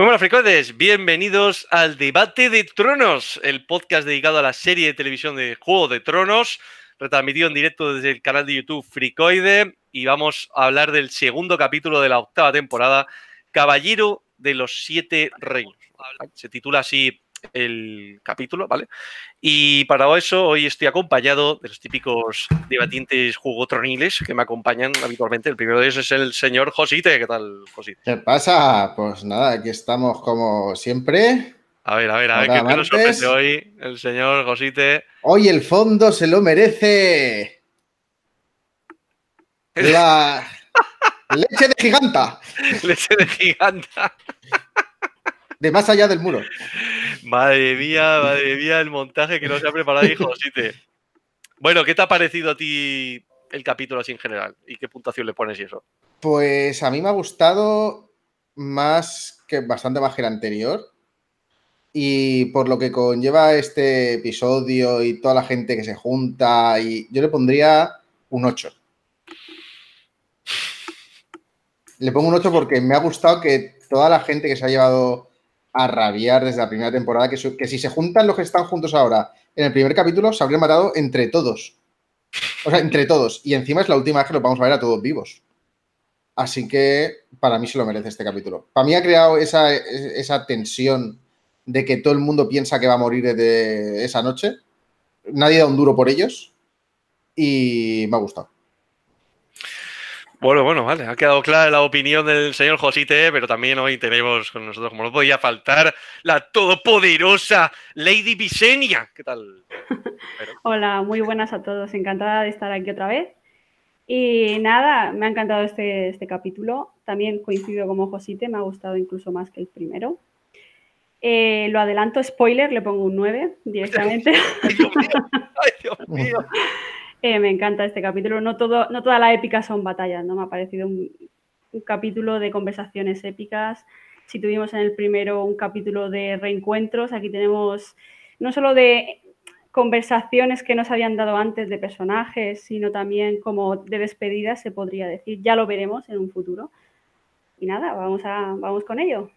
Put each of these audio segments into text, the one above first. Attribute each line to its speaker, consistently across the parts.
Speaker 1: Muy buenas, Bienvenidos al Debate de Tronos, el podcast dedicado a la serie de televisión de Juego de Tronos, retransmitido en directo desde el canal de YouTube Fricoide. Y vamos a hablar del segundo capítulo de la octava temporada, Caballero de los Siete Reinos. Se titula así el capítulo, ¿vale? Y para eso hoy estoy acompañado de los típicos debatientes jugotroniles que me acompañan habitualmente. El primero de ellos es el señor Josite. ¿Qué tal,
Speaker 2: Josite? ¿Qué pasa? Pues nada, aquí estamos como siempre. A
Speaker 1: ver, a ver, a ver, ¿qué, nos sorprende hoy el señor Josite?
Speaker 2: Hoy el fondo se lo merece.
Speaker 1: La leche de giganta. leche de giganta de más allá del muro. Madre mía, madre mía, el montaje que nos ha preparado, hijo. Bueno, ¿qué te ha parecido a ti el capítulo así en general? ¿Y qué puntuación le pones y eso?
Speaker 2: Pues a mí me ha gustado más que bastante más que el anterior. Y por lo que conlleva este episodio y toda la gente que se junta, y yo le pondría un 8. Le pongo un 8 porque me ha gustado que toda la gente que se ha llevado a rabiar desde la primera temporada, que, que si se juntan los que están juntos ahora en el primer capítulo, se habrían matado entre todos. O sea, entre todos. Y encima es la última vez que lo vamos a ver a todos vivos. Así que para mí se lo merece este capítulo. Para mí ha creado esa, esa tensión de que todo el mundo piensa que va a morir esa noche. Nadie da un duro por ellos. Y me ha gustado.
Speaker 1: Bueno, bueno, vale, ha quedado clara la opinión del señor Josite, pero también hoy tenemos con nosotros, como no podía faltar, la todopoderosa Lady Visenia. ¿Qué tal?
Speaker 3: Hola, muy buenas a todos, encantada de estar aquí otra vez. Y nada, me ha encantado este, este capítulo, también coincido con Josite, me ha gustado incluso más que el primero. Eh, lo adelanto, spoiler, le pongo un 9 directamente. ¡Ay, Dios mío! Eh, me encanta este capítulo. No, todo, no toda la épica son batallas, ¿no? Me ha parecido un, capítulo de conversaciones épicas. Si tuvimos en el primero un capítulo de reencuentros, aquí tenemos no solo de conversaciones que nos habían dado antes de personajes, sino también como de despedidas, se podría decir. Ya lo veremos en un futuro. Y nada, vamos, a, vamos con ello.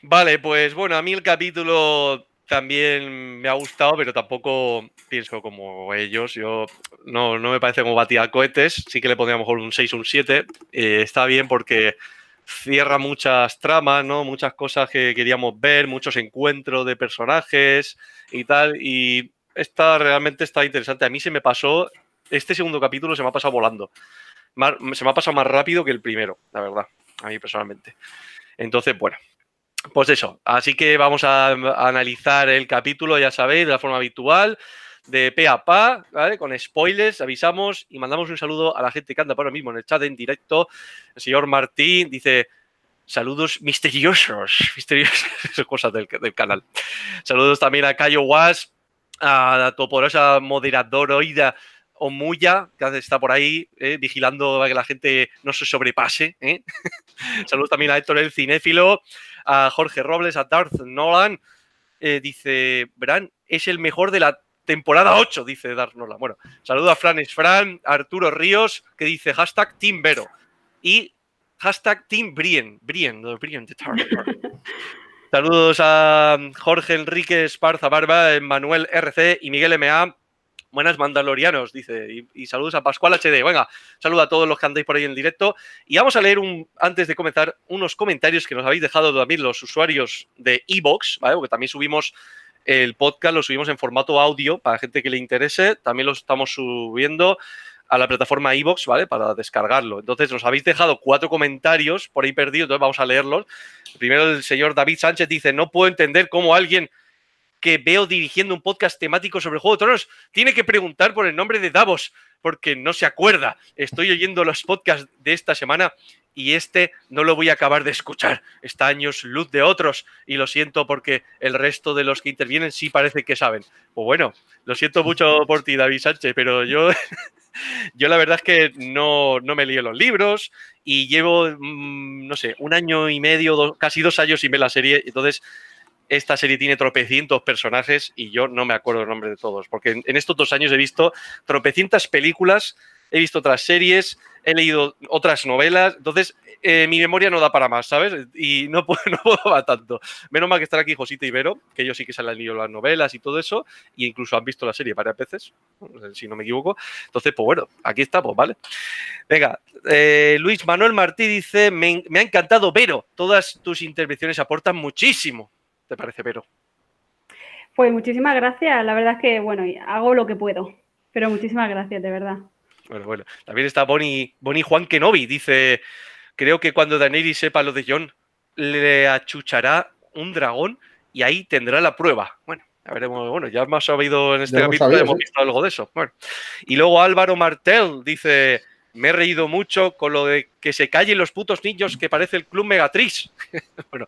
Speaker 1: Vale, pues bueno, a mí el capítulo también me ha gustado, pero tampoco pienso como ellos. Yo no, me parece como batía cohetes. Sí que le pondría un 6 un 7. Eh, está bien porque cierra muchas tramas, ¿no? Muchas cosas que queríamos ver, muchos encuentros de personajes y tal. Y está realmente está interesante. A mí se me pasó. Este segundo capítulo se me ha pasado volando. Se me ha pasado más rápido que el primero, la verdad. A mí personalmente. Entonces, bueno, pues eso, así que vamos a, analizar el capítulo, ya sabéis, de la forma habitual, de pe a pa, ¿vale? Con spoilers, avisamos y mandamos un saludo a la gente que anda por ahora mismo en el chat en directo. El señor Martín dice, saludos misteriosos, misteriosos, cosas del, canal. Saludos también a Cayo Was, a la poderosa moderadora Oida o Muya, que está por ahí eh, vigilando para que la gente no se sobrepase. ¿eh? Saludos también a Héctor el Cinéfilo, a Jorge Robles, a Darth Nolan. Eh, dice, verán, es el mejor de la temporada 8, dice Darth Nolan. Bueno, saludo a Fran Esfran, Arturo Ríos, que dice hashtag Team Vero. Y hashtag Team Brien, Brien, Brien de Saludos a Jorge Enrique Esparza Barba, Manuel RC y Miguel M.A. Buenas mandalorianos, dice. Y, saludos a Pascual HD. Venga, saludos a todos los que andáis por ahí en directo. Y vamos a leer, un, antes de comenzar, unos comentarios que nos habéis dejado también los usuarios de Evox, ¿vale? Porque también subimos el podcast, lo subimos en formato audio para gente que le interese. También lo estamos subiendo a la plataforma iBox, ¿vale? Para descargarlo. Entonces, nos habéis dejado cuatro comentarios por ahí perdidos, entonces vamos a leerlos. Primero, el señor David Sánchez dice: No puedo entender cómo alguien que veo dirigiendo un podcast temático sobre Juego de Tronos tiene que preguntar por el nombre de Davos, porque no se acuerda. Estoy oyendo los podcasts de esta semana y este no lo voy a acabar de escuchar. Está años luz de otros y lo siento porque el resto de los que intervienen sí parece que saben. Pues bueno, lo siento mucho por ti, David Sánchez, pero yo, yo la verdad es que no, no me lío los libros y llevo, mm, no sé, un año y medio, casi dos años sin ver la serie, entonces esta serie tiene tropecientos personajes y yo no me acuerdo el nombre de todos, porque en, estos dos años he visto tropecientas películas, he visto otras series, he leído otras novelas, entonces eh, mi memoria no da para más, ¿sabes? Y no puedo, no puedo tanto. Menos mal que están aquí Josita y Vero, que yo sí que se han leído las novelas y todo eso, e incluso han visto la serie varias veces, si no me equivoco. Entonces, pues bueno, aquí estamos, ¿vale? Venga, eh, Luis Manuel Martí dice, me, me ha encantado Vero, todas tus intervenciones aportan muchísimo te parece, Pero?
Speaker 3: Pues muchísimas gracias. La verdad es que, bueno, hago lo que puedo. Pero muchísimas gracias, de verdad.
Speaker 1: Bueno, bueno. También está Bonnie, Juan Kenobi. Dice, creo que cuando Daenerys sepa lo de John, le achuchará un dragón y ahí tendrá la prueba. Bueno, ya veremos. Bueno, ya hemos sabido en este capítulo, hemos, ¿eh? visto algo de eso. Bueno. Y luego Álvaro Martel dice, me he reído mucho con lo de que se callen los putos niños que parece el Club Megatrix. bueno,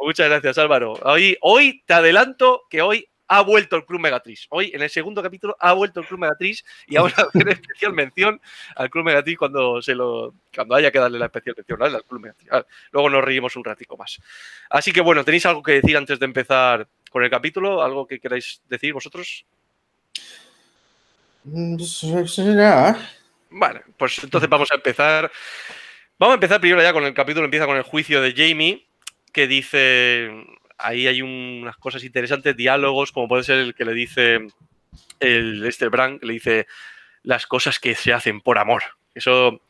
Speaker 1: muchas gracias Álvaro. Hoy, hoy te adelanto que hoy ha vuelto el Club Megatrix. Hoy, en el segundo capítulo, ha vuelto el Club Megatrix y ahora hacer especial mención al Club Megatrix cuando se lo. cuando haya que darle la especial mención al Club Megatrix. luego nos reímos un ratico más. Así que bueno, ¿tenéis algo que decir antes de empezar con el capítulo? ¿Algo que queráis decir vosotros?
Speaker 4: Mm,
Speaker 2: pues, pues, pues,
Speaker 1: Vale, pues entonces vamos a empezar. Vamos a empezar primero ya con el capítulo, empieza con el juicio de Jamie, que dice, ahí hay unas cosas interesantes, diálogos, como puede ser el que le dice el Lester Brand, le dice las cosas que se hacen por amor. Eso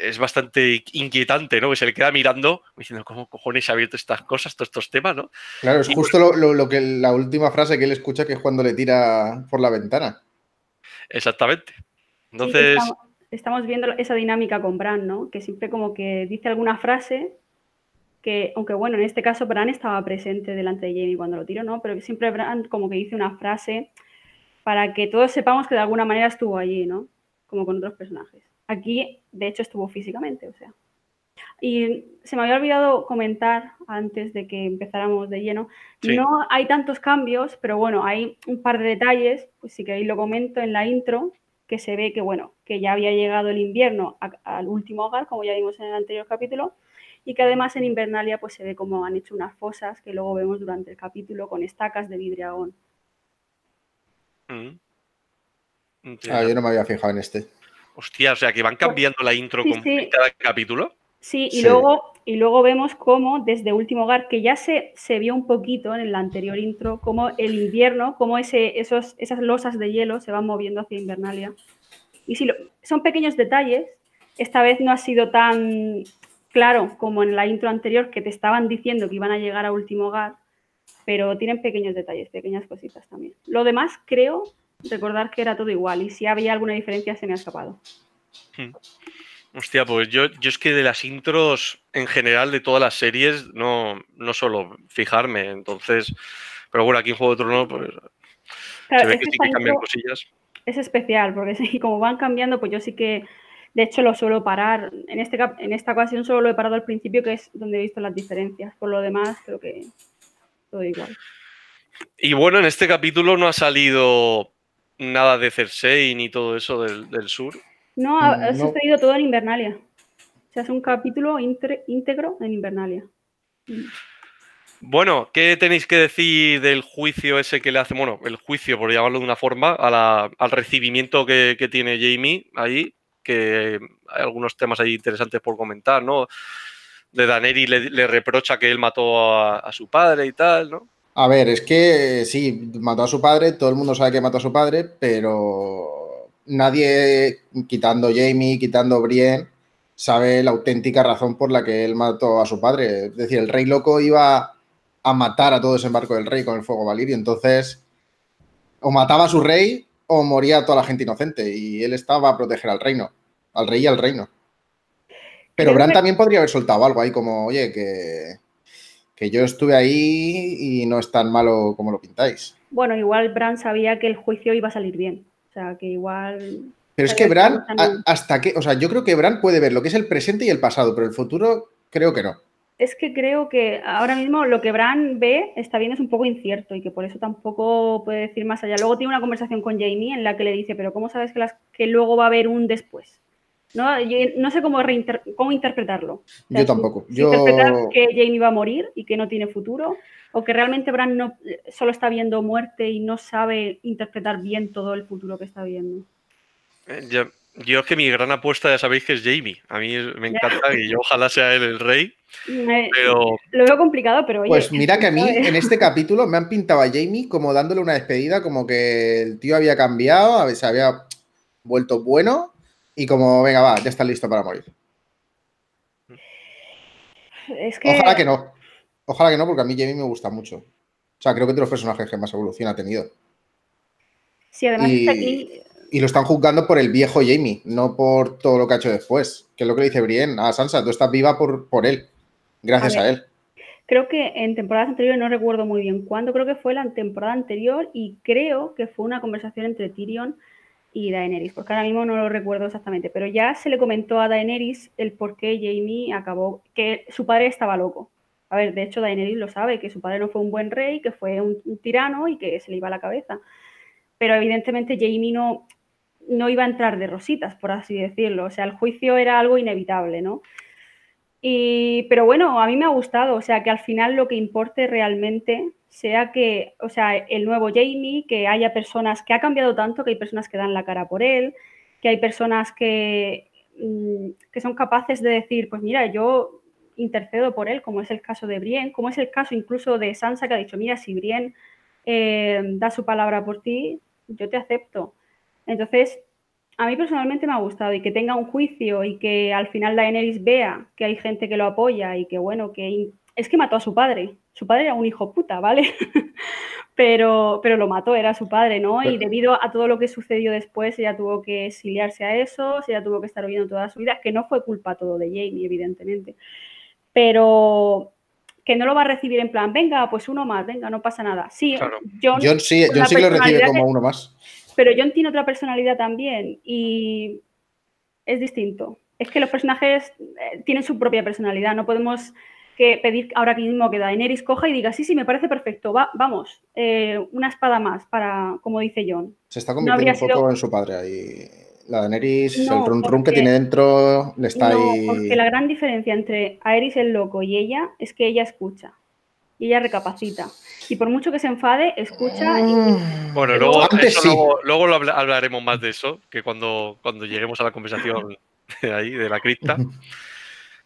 Speaker 1: es bastante inquietante, ¿no? Que se le queda mirando, diciendo, ¿cómo cojones ha abierto estas cosas, todos estos temas, ¿no? Claro, es
Speaker 2: justo lo, que la última frase que él escucha, que es cuando le tira por la ventana.
Speaker 1: Exactamente. Entonces...
Speaker 3: Estamos, viendo esa dinámica con Bran, ¿no? Que siempre como que dice alguna frase que, aunque bueno, en este caso Bran estaba presente delante de Jamie cuando lo tiró, ¿no? Pero siempre Bran como que dice una frase para que todos sepamos que de alguna manera estuvo allí, ¿no? Como con otros personajes. Aquí, de hecho, estuvo físicamente, o sea. Y se me había olvidado comentar antes de que empezáramos de lleno, no hay tantos cambios, pero bueno, hay un par de detalles, pues sí que ahí lo comento en la intro, que se ve que, bueno, que ya había llegado el invierno al último hogar, como ya vimos en el anterior capítulo, y que además en Invernalia pues se ve como han hecho unas fosas que luego vemos durante el capítulo con estacas de vidriagón.
Speaker 4: Mm.
Speaker 1: Ah, yo no me había fijado en este. Hostia, o sea que van pues, cambiando la intro con cada capítulo.
Speaker 3: Sí, y, Luego, y luego vemos cómo desde Último Hogar, que ya se, se vio un poquito en la anterior intro, cómo el invierno, cómo ese, esos, esas losas de hielo se van moviendo hacia Invernalia. Y si son pequeños detalles, esta vez no ha sido tan claro como en la intro anterior, que te estaban diciendo que iban a llegar a Último Hogar, pero tienen pequeños detalles, pequeñas cositas también. Lo demás creo recordar que era todo igual y si había alguna diferencia se me ha escapado.
Speaker 4: Sí.
Speaker 1: Hmm. Hostia, pues yo, es que de las intros en general de todas las series no, no fijarme, entonces, pero bueno, aquí en Juego de Tronos pues,
Speaker 3: que sí que cosillas. Es especial, porque como van cambiando, pues yo sí que, de hecho, lo suelo parar. En, este, en esta ocasión solo lo he parado al principio, que es donde he visto las diferencias. Por lo demás, creo que todo igual.
Speaker 1: Y bueno, en este capítulo no ha salido nada de Cersei ni todo eso del, del sur.
Speaker 3: No, mm, ha, sucedido todo en Invernalia. Se hace un capítulo íntegro en Invernalia. Mm.
Speaker 1: Bueno, ¿qué tenéis que decir del juicio ese que le hace, bueno, el juicio, por llamarlo de una forma, al recibimiento que, tiene Jamie ahí? Que hay algunos temas ahí interesantes por comentar, ¿no? De Daneri le, reprocha que él mató a su padre y tal, ¿no?
Speaker 2: A ver, es que sí, mató a su padre, todo el mundo sabe que mató a su padre, pero nadie, quitando Jamie, quitando Brienne, sabe la auténtica razón por la que él mató a su padre. Es decir, el rey loco iba a matar a todo ese barco del rey con el fuego Valirio. Entonces, o mataba a su rey o moría toda la gente inocente. Y él estaba a proteger al reino, al rey y al reino. Pero Bran también podría haber soltado algo ahí como, oye, que, que yo estuve ahí y no es tan malo como lo pintáis.
Speaker 3: Bueno, igual Bran sabía que el juicio iba a salir bien sea, que igual... Pero es que Bran,
Speaker 2: hasta que, o sea, yo creo que Bran puede ver lo que es el presente y el pasado, pero el futuro creo que no.
Speaker 3: Es que creo que ahora mismo lo que Bran ve está bien es un poco incierto y que por eso tampoco puede decir más allá. Luego tiene una conversación con Jamie en la que le dice, pero ¿cómo sabes que, las, que luego va a haber un después? No, sé cómo, cómo interpretarlo. yo tampoco. Yo... Interpretar que Jamie va a morir y que no tiene futuro o que realmente Bran no, solo está viendo muerte y no sabe interpretar bien todo el futuro que está viendo.
Speaker 1: Eh, yo, es que mi gran apuesta, ya sabéis que es Jamie. A mí me encanta y yo ojalá sea él el rey. Mm, eh, lo
Speaker 2: veo
Speaker 3: complicado, pero
Speaker 2: Pues mira que a mí en este capítulo me han pintado a Jamie como dándole una despedida, como que el tío había cambiado, a había vuelto bueno y como, venga, va, ya está listo para morir.
Speaker 3: Es Ojalá que
Speaker 2: no. Ojalá que no, porque a mí Jamie me gusta mucho. O sea, creo que es de los personajes que más evolución ha tenido.
Speaker 3: Sí, además y, está aquí.
Speaker 2: Y lo están juzgando por el viejo Jamie, no por todo lo que ha hecho después. Que es lo que le dice Brienne a Sansa, tú estás viva por, por él, gracias a, él.
Speaker 3: Creo que en temporadas anteriores, no recuerdo muy bien cuándo, creo que fue la temporada anterior y creo que fue una conversación entre Tyrion y Daenerys, porque ahora mismo no lo recuerdo exactamente, pero ya se le comentó a Daenerys el por qué Jamie acabó, que su padre estaba loco. A ver, de hecho Daenerys lo sabe, que su padre no fue un buen rey, que fue un, tirano y que se le iba a la cabeza. Pero evidentemente Jamie no, no iba a entrar de rositas, por así decirlo. O sea, el juicio era algo inevitable, ¿no? Y, pero bueno, a mí me ha gustado, o sea, que al final lo que importe realmente sea que, o sea, el nuevo Jamie, que haya personas que ha cambiado tanto, que hay personas que dan la cara por él, que hay personas que, mm, que son capaces de decir, pues mira, yo intercedo por él, como es el caso de Brienne, como es el caso incluso de Sansa que ha dicho, mira, si Brienne eh, da su palabra por ti, yo te acepto. Entonces, a mí personalmente me ha gustado y que tenga un juicio y que al final Daenerys vea que hay gente que lo apoya y que bueno, que es que mató a su padre. Su padre era un hijo puta, ¿vale? pero, pero lo mató, era su padre, ¿no? Y debido a todo lo que sucedió después, ella tuvo que exiliarse a eso, ella tuvo que estar huyendo toda su vida, que no fue culpa todo de Jamie, evidentemente pero que no lo va a recibir en plan, venga, pues uno más, venga, no pasa nada. Sí, John, sí, John sí lo recibe como uno más. Pero John tiene otra personalidad también y es distinto. Es que los personajes eh, tienen su propia personalidad, no podemos que pedir ahora mismo que Daenerys coja y diga, sí, sí, me parece perfecto, va, vamos, eh, una espada más para, como dice John. Se
Speaker 2: está convirtiendo un en su padre ahí. La Daenerys, el run que tiene dentro, le está no, ahí. la
Speaker 3: gran diferencia entre Aeris el loco y ella es que ella escucha. Y ella recapacita. Y por mucho que se enfade, escucha. Y... Mm.
Speaker 1: Bueno, luego, luego, lo hablaremos más de eso, que cuando, cuando lleguemos a la conversación de ahí, de la cripta.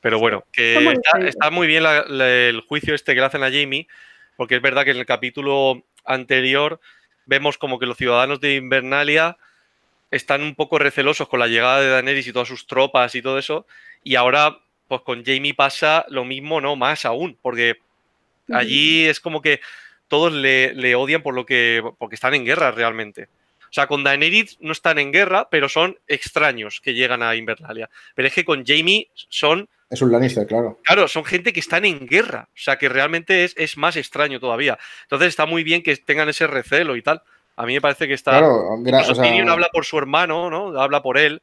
Speaker 1: Pero bueno, que está, muy bien el juicio este que le hacen a Jamie, porque es verdad que en el capítulo anterior vemos como que los ciudadanos de Invernalia están un poco recelosos con la llegada de Daenerys y todas sus tropas y todo eso. Y ahora, pues con Jamie pasa lo mismo, no más aún, porque allí es como que todos le, odian por lo que, porque están en guerra realmente. O sea, con Daenerys no están en guerra, pero son extraños que llegan a Invernalia. Pero es que con Jamie son es un
Speaker 2: lanista, claro.
Speaker 1: Claro, son gente que están en guerra. O sea, que realmente es, es, más extraño todavía. Entonces está muy bien que tengan ese recelo y tal. A mí me parece que está. Claro, o sea, habla por su hermano, ¿no? Habla por él.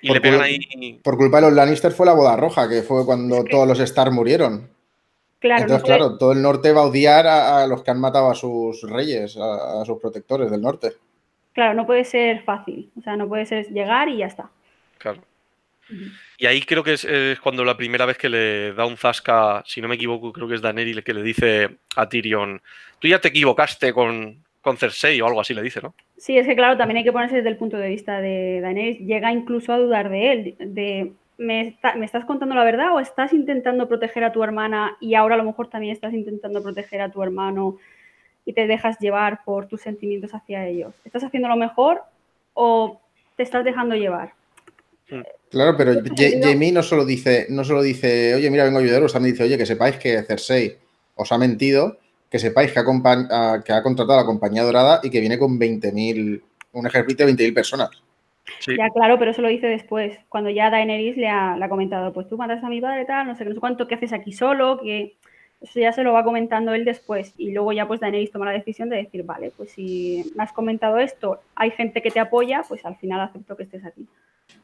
Speaker 1: Y por le pegan ahí.
Speaker 2: Por culpa de los Lannister fue la boda roja, que fue cuando todos los Stark murieron.
Speaker 3: Claro, Entonces, claro,
Speaker 2: todo el norte va a odiar a, los que han matado a sus reyes, a, sus protectores del norte.
Speaker 3: Claro, no puede ser fácil. O sea, no puede ser llegar y ya está.
Speaker 1: Claro. Y ahí creo que es, cuando la primera vez que le da un zasca, si no me equivoco, creo que es Daneri que le dice a Tyrion, tú ya te equivocaste con, con Cersei o algo así le dice, ¿no?
Speaker 3: Sí, es que claro, también hay que ponerse desde el punto de vista de Daenerys. Llega incluso a dudar de él, de ¿me, estás contando la verdad o estás intentando proteger a tu hermana y ahora a lo mejor también estás intentando proteger a tu hermano y te dejas llevar por tus sentimientos hacia ellos? ¿Estás haciendo lo mejor o te estás dejando llevar?
Speaker 4: Hmm.
Speaker 2: Claro, pero Jamie no solo dice, no solo dice, oye, mira, vengo a ayudaros, también dice, oye, que sepáis que Cersei os ha mentido que sepáis ah, que ha, contratado a la compañía dorada y que viene con 20.000, un ejército de 20.000 personas.
Speaker 3: Sí. Ya, claro, pero eso lo dice después, cuando ya Daenerys le ha, comentado, pues tú matas a mi padre, tal, no sé, no sé cuánto, que haces aquí solo? Que eso ya se lo va comentando él después y luego ya pues Daenerys toma la decisión de decir, vale, pues si me has comentado esto, hay gente que te apoya, pues al final acepto que estés aquí.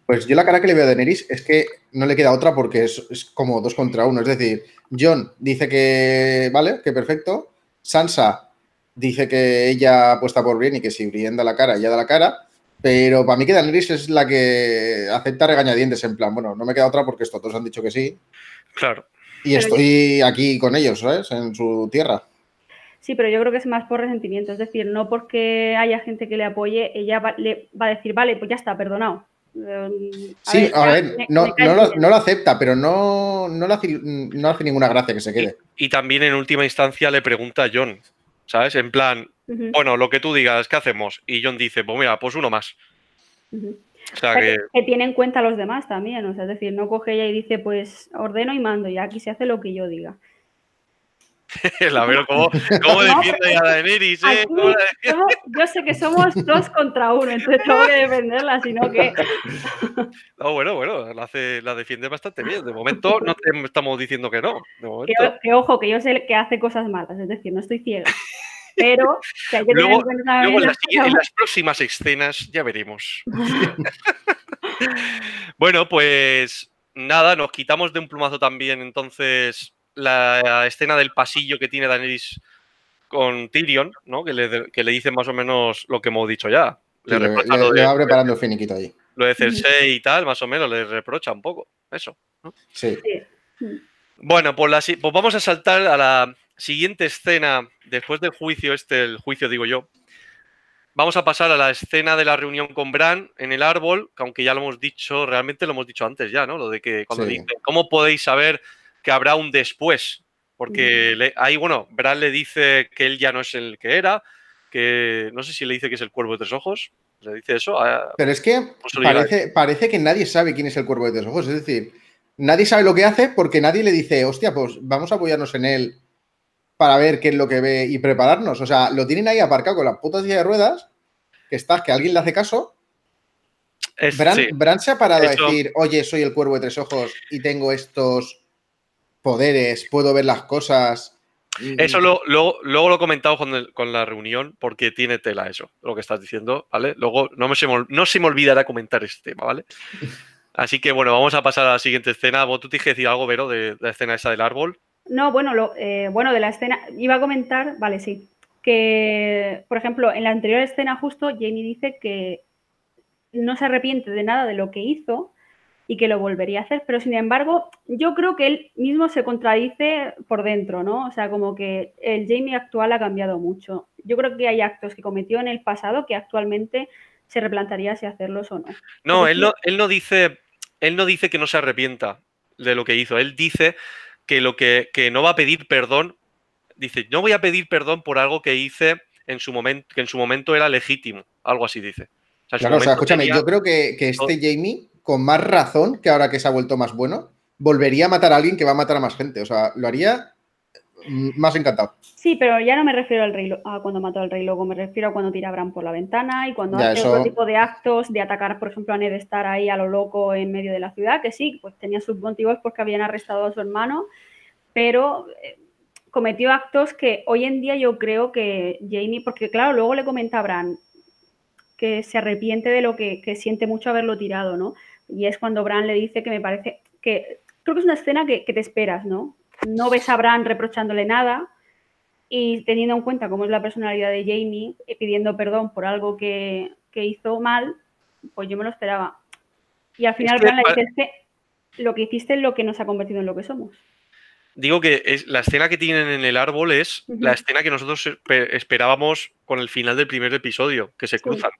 Speaker 2: Pues yo la cara que le veo a Daenerys es que no le queda otra porque es, es como dos contra uno, es decir, John dice que vale, que perfecto, Sansa dice que ella apuesta por bien y que si Brienne la cara, ella da la cara. Pero para mí que Daenerys es la que acepta regañadientes en plan, bueno, no me queda otra porque estos dos han dicho que sí.
Speaker 3: Claro. Y
Speaker 2: estoy aquí con ellos, ¿sabes? En su tierra.
Speaker 3: Sí, pero yo creo que es más por resentimiento. Es decir, no porque haya gente que le apoye, ella le va a decir, vale, pues ya está, perdonado. Em, sí, a ver, no,
Speaker 1: lo, acepta, pero no, no,
Speaker 2: hace, ninguna gracia que se quede.
Speaker 1: Y, también en última instancia le pregunta a John, ¿sabes? En plan, bueno, lo que tú digas, ¿qué hacemos? Y John dice, pues mira, pues uno más. que... que...
Speaker 3: tiene en cuenta los demás también, o sea, es decir, no coge ella y dice, pues ordeno y mando, y aquí se hace lo que yo diga.
Speaker 1: la veo como, defiende a Daenerys. ¿eh?
Speaker 3: yo sé que somos dos contra uno, entonces tengo que defenderla, sino que.
Speaker 1: no, bueno, bueno, la, hace, defiende bastante bien. De momento no te estamos diciendo que no.
Speaker 3: Que, ojo, que yo sé que hace cosas malas, es decir, no estoy ciega. Pero luego, luego en, en las
Speaker 1: próximas escenas ya veremos. bueno, pues nada, nos quitamos de un plumazo también entonces la escena del pasillo que tiene Daenerys con Tyrion, ¿no? Que le, dice más o menos lo que hemos dicho ya. Le, preparando el finiquito Lo de Cersei y tal, más o menos, le reprocha un poco. Eso. Sí. Bueno, pues, pues, vamos a saltar a la siguiente escena, después del juicio, este, el juicio digo yo, vamos a pasar a la escena de la reunión con Bran en el árbol, que aunque ya lo hemos dicho, realmente lo hemos dicho antes ya, ¿no? Lo de que cuando ¿cómo podéis saber que habrá un después, porque mm. ahí, bueno, Bran le dice que él ya no es el que era, que no sé si le dice que es el cuervo de tres ojos, le dice eso. Ah, Pero es
Speaker 2: que parece, que nadie sabe quién es el cuervo de tres ojos, es decir, nadie sabe lo que hace porque nadie le dice, hostia, pues vamos a apoyarnos en él para ver qué es lo que ve y prepararnos. O sea, lo tienen ahí aparcado con las putas silla de ruedas, que estás, que alguien le hace caso.
Speaker 1: Bran Brand, se ha parado a decir, oye,
Speaker 2: soy el cuervo de tres ojos y tengo estos poderes, puedo ver las cosas.
Speaker 1: Eso luego lo he comentado con, la reunión porque tiene tela eso, lo que estás diciendo, ¿vale? Luego no, me se, me, no se olvidará comentar este tema, ¿vale? Así que bueno, vamos a pasar a la siguiente escena. ¿Vos tú te que decir algo, Vero, de, la escena esa del árbol?
Speaker 3: No, bueno, lo, eh, bueno, de la escena, iba a comentar, vale, sí, que, por ejemplo, en la anterior escena justo Jamie dice que no se arrepiente de nada de lo que hizo, y que lo volvería a hacer, pero sin embargo, yo creo que él mismo se contradice por dentro, ¿no? O sea, como que el Jamie actual ha cambiado mucho. Yo creo que hay actos que cometió en el pasado que actualmente se replantaría si hacerlos o no. No, él no,
Speaker 1: él no dice, él no dice que no se arrepienta de lo que hizo. Él dice que lo que, no va a pedir perdón. Dice, no voy a pedir perdón por algo que hice en su momento, que en su momento era legítimo. Algo así dice. claro, o sea, escúchame, yo creo que, que este
Speaker 2: Jamie con más razón que ahora que se ha vuelto más bueno, volvería a matar a alguien que va a matar a más gente. O sea, lo haría mm, más encantado.
Speaker 3: Sí, pero ya no me refiero al rey, a cuando mató al rey loco, me refiero a cuando tira a Bran por la ventana y cuando hace otro tipo de actos de atacar, por ejemplo, a Ned estar ahí a lo loco en medio de la ciudad, que sí, pues tenía sus motivos porque habían arrestado a su hermano, pero eh, cometió actos que hoy en día yo creo que Jamie, porque claro, luego le comenta a Bran que se arrepiente de lo que siente mucho haberlo tirado, ¿no? Y es cuando Bran le dice que me parece que creo que es una escena que, te esperas, ¿no? No ves a Bran reprochándole nada y teniendo en cuenta cómo es la personalidad de Jamie, pidiendo perdón por algo que, hizo mal, pues yo me lo esperaba. Y al final Bran le dice, que lo que hiciste es lo que nos ha convertido en lo que somos
Speaker 1: digo que es, la escena que tienen en el árbol es la escena que nosotros esperábamos con el final del primer episodio, que se cruzan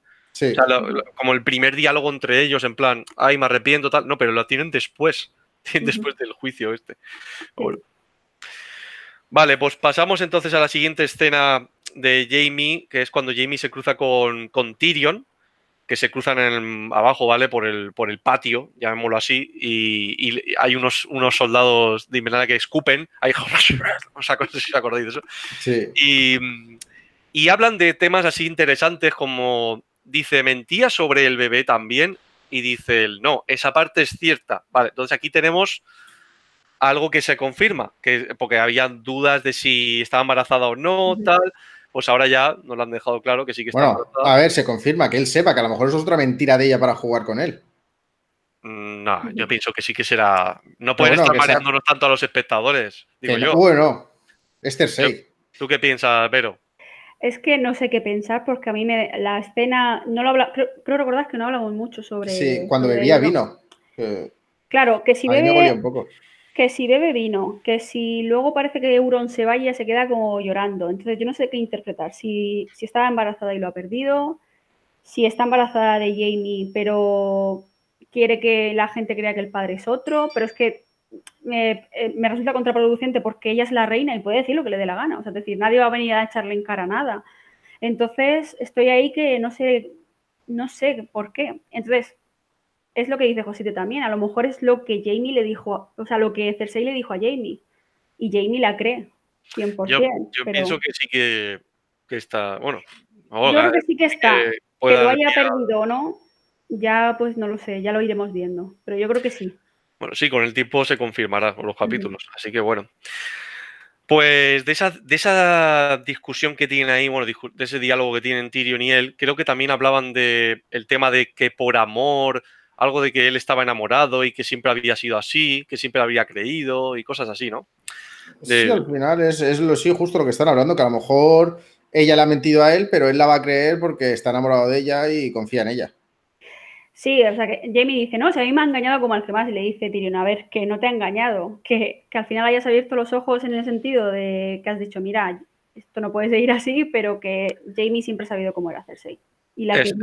Speaker 1: como el primer diálogo entre ellos, en plan, ay, me arrepiento, tal. No, pero lo tienen después. Después del juicio este. Vale, pues pasamos entonces a la siguiente escena de Jamie, que es cuando Jamie se cruza con, con Tyrion, que se cruzan abajo, ¿vale? Por el, por el patio, llamémoslo así, y, hay unos, unos soldados de Invernada que escupen, joder! no sé si os acordáis de eso, sí. y, hablan de temas así interesantes como dice, ¿mentía sobre el bebé también? Y dice él, no, esa parte es cierta. Vale, entonces aquí tenemos algo que se confirma, que, porque habían dudas de si estaba embarazada o no, tal. Pues ahora ya nos lo han dejado claro que sí que está bueno,
Speaker 2: A ver, se confirma que él sepa que a lo mejor es otra mentira de ella para jugar con él.
Speaker 1: Mm, no, yo pienso que sí que será. No pueden estar mareándonos tanto a los espectadores, digo yo. Bueno, es tercero. ¿Tú qué piensas, Vero?
Speaker 3: Es que no sé qué pensar porque a mí me, la escena, no lo habla, creo, creo recordar que no hablamos mucho sobre... Sí, cuando bebía vino. claro, que si bebe... Un poco. Que si bebe vino, que si luego parece que Euron se vaya, se queda como llorando. Entonces yo no sé qué interpretar, si, si estaba embarazada y lo ha perdido, si está embarazada de Jamie, pero quiere que la gente crea que el padre es otro, pero es que eh, me resulta contraproducente porque ella es la reina y puede decir lo que le dé la gana. O sea, decir, nadie va a venir a echarle en cara nada. Entonces, estoy ahí que no sé, no sé por qué. Entonces, es lo que dice Josite también. A lo mejor es lo que Jamie le dijo, o sea, lo que Cersei le dijo a Jamie. Y Jamie la cree, 100%. Yo, yo pienso
Speaker 1: que sí que, está. Bueno, ahora, yo creo que sí
Speaker 3: que eh, está. que lo haya perdido no, ya pues no lo sé, ya lo iremos viendo. Pero yo creo que sí.
Speaker 1: Bueno, sí, con el tiempo se confirmará con los capítulos, así que bueno. Pues de esa, de esa discusión que tienen ahí, bueno, de ese diálogo que tienen Tyrion y él, creo que también hablaban de el tema de que por amor, algo de que él estaba enamorado y que siempre había sido así, que siempre había creído y cosas así, ¿no? Sí, al
Speaker 2: final es, es, lo sí, justo lo que están hablando, que a lo mejor ella le ha mentido a él, pero él la va a creer porque está enamorado de ella y confía en ella.
Speaker 3: Sí, o sea que Jamie dice, no, si a mí me ha engañado como al que más, y le dice Tyrion, a ver, que no te ha engañado, que, al final hayas abierto los ojos en el sentido de que has dicho, mira, esto no puede seguir así, pero que Jamie siempre ha sabido cómo era Cersei. Y la es,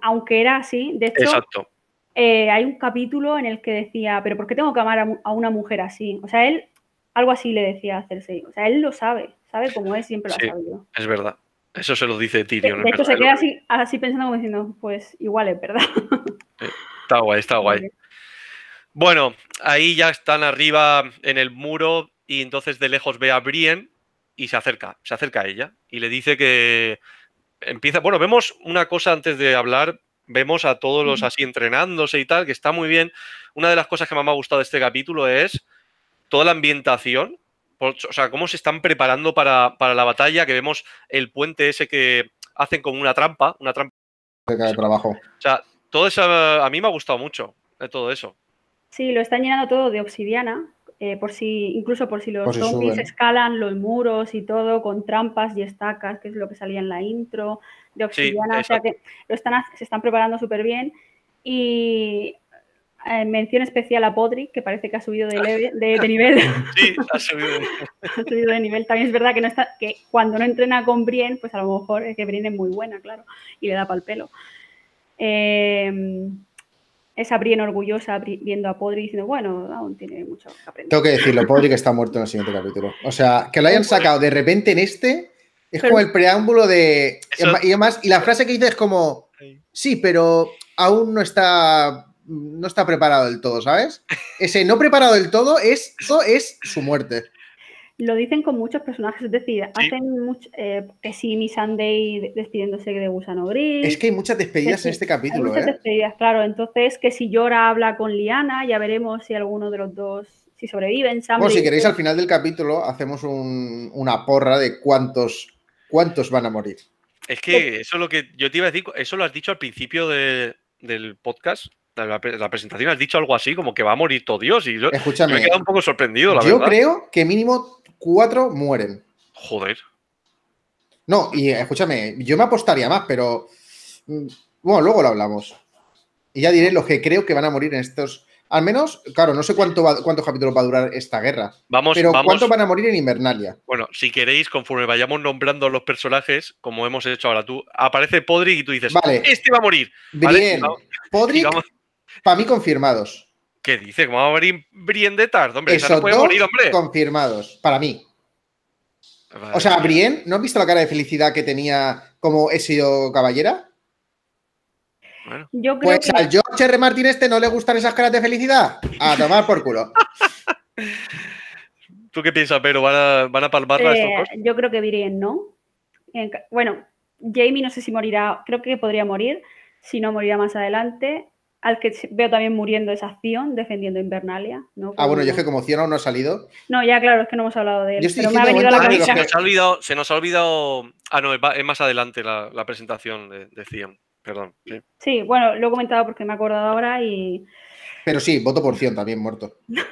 Speaker 3: aunque era así, de hecho, eh, hay un capítulo en el que decía, pero ¿por qué tengo que amar a, una mujer así? O sea, él, algo así le decía a Cersei, o sea, él lo sabe, sabe cómo es, siempre lo ha sabido.
Speaker 1: Es verdad. Eso se lo dice Tyrion. De hecho, se queda
Speaker 3: así, pensando como diciendo, pues igual es verdad.
Speaker 1: Eh, está guay, está guay. Bueno, ahí ya están arriba en el muro y entonces de lejos ve a Brienne y se acerca, se acerca a ella y le dice que empieza... Bueno, vemos una cosa antes de hablar, vemos a todos los así entrenándose y tal, que está muy bien. Una de las cosas que más me ha gustado de este capítulo es toda la ambientación o sea, cómo se están preparando para, la batalla, que vemos el puente ese que hacen como una trampa, una trampa.
Speaker 2: de trabajo. O
Speaker 1: sea, todo eso a mí me ha gustado mucho, de eh, todo eso.
Speaker 3: Sí, lo están llenando todo de obsidiana, eh, por si, incluso por si los zombies escalan los muros y todo, con trampas y estacas, que es lo que salía en la intro, de obsidiana, o sea que lo están, se están preparando súper bien. Y eh, mención especial a Podri, que parece que ha subido de, nivel. Sí, ha subido. ha subido de nivel. También es verdad que, cuando no entrena con Brien, pues a lo mejor es que Brien es muy buena, claro, y le da pal pelo. Em, esa Brien orgullosa viendo a Podri diciendo, bueno, aún tiene mucho que
Speaker 2: aprender. Tengo que decirlo, Podri que está muerto en el siguiente capítulo. O sea, que lo hayan sacado de repente en este es como el preámbulo de... y además, y la frase que dice es como, sí, pero aún no está no está preparado del todo, ¿sabes? Ese no preparado del todo, esto es su muerte.
Speaker 3: Lo dicen con muchos personajes, es decir, hacen eh, que si sí, mi Sunday despidiéndose de Gusano Gris. Es que hay
Speaker 2: muchas despedidas en este capítulo. muchas ¿eh?
Speaker 3: despedidas, claro. Entonces, que si llora habla con Liana, ya veremos si alguno de los dos, si sobreviven. O si queréis, al
Speaker 2: final del capítulo hacemos una porra de cuántos, cuántos van a morir.
Speaker 1: Es que pues eso es lo que yo te iba a decir, eso lo has dicho al principio del podcast, la, presentación has dicho algo así como que va a morir todo Dios. Y yo, Escúchame, me he quedado un poco sorprendido, la verdad. Yo creo
Speaker 2: que mínimo cuatro mueren. Joder. No, y eh, escúchame, yo me apostaría más, pero. Mm, bueno, luego lo hablamos. Y ya diré los que creo que van a morir en estos. Al menos, claro, no sé cuánto cuántos capítulos va a durar esta guerra. Vamos, pero ¿cuántos van a morir en Invernalia?
Speaker 1: Bueno, si queréis, conforme vayamos nombrando los personajes, como hemos hecho ahora tú, aparece Podrick y tú dices, vale. este va a morir. Bien, vale, Podrick,
Speaker 2: para mí, confirmados.
Speaker 1: ¿Qué dice? ¿Cómo va a morir Brien de tarde? Hombre, Esos
Speaker 2: Confirmados, para mí.
Speaker 1: O sea, Brien,
Speaker 2: ¿no has visto la cara de felicidad que tenía como he sido caballera?
Speaker 4: Bueno. Yo creo
Speaker 2: pues al George R. Martin este no le gustan esas caras de felicidad.
Speaker 1: A tomar por culo. ¿Tú qué piensas, pero ¿Van a, van a palmarla eh,
Speaker 3: Yo creo que Brien no. bueno, Jamie no sé si morirá, creo que podría morir, si no morirá más adelante al que veo también muriendo esa acción defendiendo Invernalia. Ah, bueno, yo
Speaker 2: es que como Cion aún no ha salido.
Speaker 3: No, ya claro, es que no hemos hablado de él. Se nos,
Speaker 1: ha olvidado, Ah, no, es más adelante la, presentación de, de, Perdón.
Speaker 3: Sí. bueno, lo he comentado porque me he acordado ahora y. Pero sí, voto por Cion también, muerto.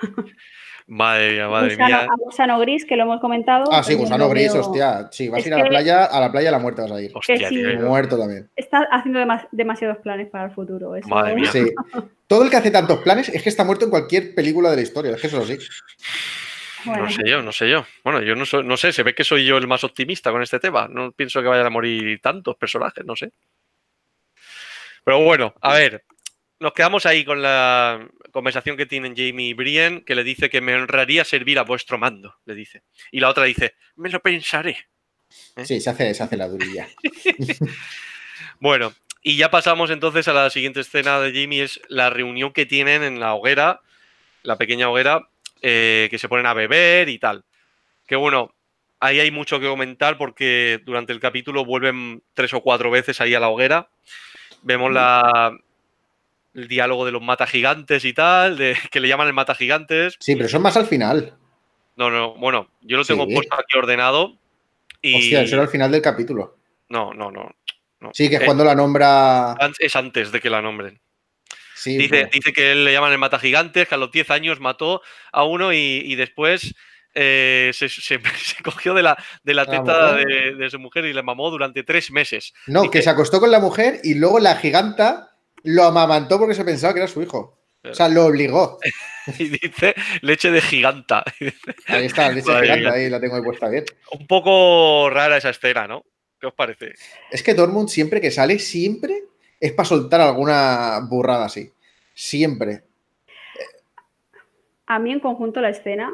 Speaker 2: Madre mía, madre mía. A
Speaker 3: gusano gris, que lo hemos comentado. Ah, sí, gusano gris, hostia.
Speaker 2: Sí, vas a ir a la playa, a la playa la muerte vas a ir. Hostia, Muerto también.
Speaker 3: Está haciendo demasiados planes para el futuro.
Speaker 2: Todo el que hace tantos planes es que está muerto en cualquier película de la historia. Es que eso
Speaker 1: No sé yo, no sé yo. Bueno, yo no, no sé, se ve que soy yo el más optimista con este tema. No pienso que vayan a morir tantos personajes, no sé. Pero bueno, a ver, nos quedamos ahí con la conversación que tienen Jamie y Brian, que le dice que me honraría servir a vuestro mando, le dice. Y la otra dice, me lo pensaré.
Speaker 2: ¿Eh? Sí, se hace, se hace la durilla.
Speaker 1: bueno, y ya pasamos entonces a la siguiente escena de Jamie, es la reunión que tienen en la hoguera, la pequeña hoguera, eh, que se ponen a beber y tal. Que bueno, ahí hay mucho que comentar porque durante el capítulo vuelven tres o cuatro veces ahí a la hoguera. Vemos mm. la, el diálogo de los mata gigantes y tal, de, que le llaman el mata gigantes
Speaker 4: Sí,
Speaker 2: pero son más al final.
Speaker 1: No, no, bueno, yo lo tengo puesto aquí ordenado. Y... Hostia, eso era al
Speaker 2: final del capítulo.
Speaker 1: No, no, no. Sí, que es eh, cuando la nombra. Es antes de que la nombren. Sí, dice, dice que él le llaman el gigantes que a los 10 años mató a uno y, después. Eh, se, cogió de la, de la teta de, su mujer y le mamó durante tres meses.
Speaker 2: No, que se acostó con la mujer y luego la giganta lo amamantó porque se pensaba que era su hijo. O sea, lo obligó.
Speaker 1: y dice leche de giganta. ahí está, leche de giganta, ahí la tengo ahí puesta bien. Un poco rara esa escena, ¿no? ¿Qué os parece?
Speaker 2: Es que Dortmund siempre que sale, siempre es para soltar alguna burrada así. Siempre.
Speaker 3: A mí en conjunto la escena,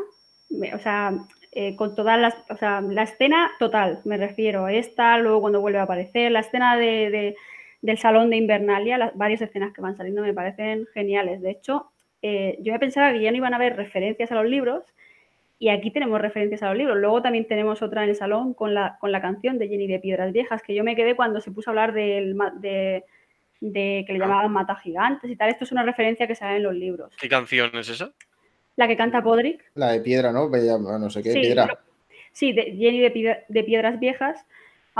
Speaker 3: o sea, eh, con todas las, o sea, la escena total, me refiero, a esta, luego cuando vuelve a aparecer, la escena de del salón de Invernalia, las varias escenas que van saliendo me parecen geniales. De hecho, eh, yo pensaba que ya no iban a haber referencias a los libros y aquí tenemos referencias a los libros. Luego también tenemos otra en el salón con la, canción de Jenny de Piedras Viejas, que yo me quedé cuando se puso a hablar de, que le ah. llamaban Mata Gigantes y tal. Esto es una referencia que sale en los libros.
Speaker 1: ¿Qué canción es esa?
Speaker 3: La que canta Podrick.
Speaker 2: La de piedra, ¿no? Pues no sé qué, piedra.
Speaker 3: sí, de Jenny de, de Piedras Viejas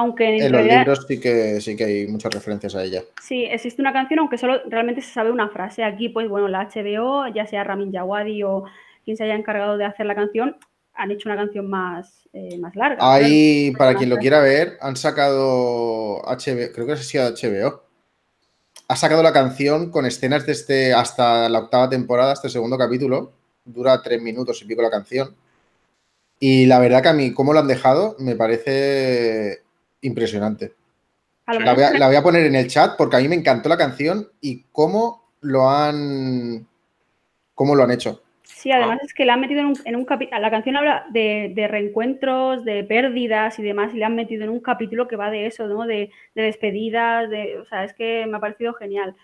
Speaker 3: aunque en, los libros
Speaker 2: sí que, hay muchas referencias a ella.
Speaker 3: Sí, existe una canción, aunque solo realmente se sabe una frase. Aquí, pues bueno, la HBO, ya sea Ramin Jawadi o quien se haya encargado de hacer la canción, han hecho una canción más, eh, más larga. Ahí, para quien lo quiera
Speaker 2: ver, han sacado HBO, creo que ha sido HBO. Ha sacado la canción con escenas desde este, hasta la octava temporada, hasta el segundo capítulo. Dura tres minutos y pico la canción. Y la verdad que a mí, cómo lo han dejado, me parece impresionante.
Speaker 3: La voy,
Speaker 2: a, poner en el chat porque a mí me encantó la canción y cómo lo han, cómo lo han hecho.
Speaker 3: Sí, además es que la han metido en un, capítulo. La canción habla de, reencuentros, de pérdidas y demás, y le han metido en un capítulo que va de eso, ¿no? De, despedidas, de. O sea, es que me ha parecido genial.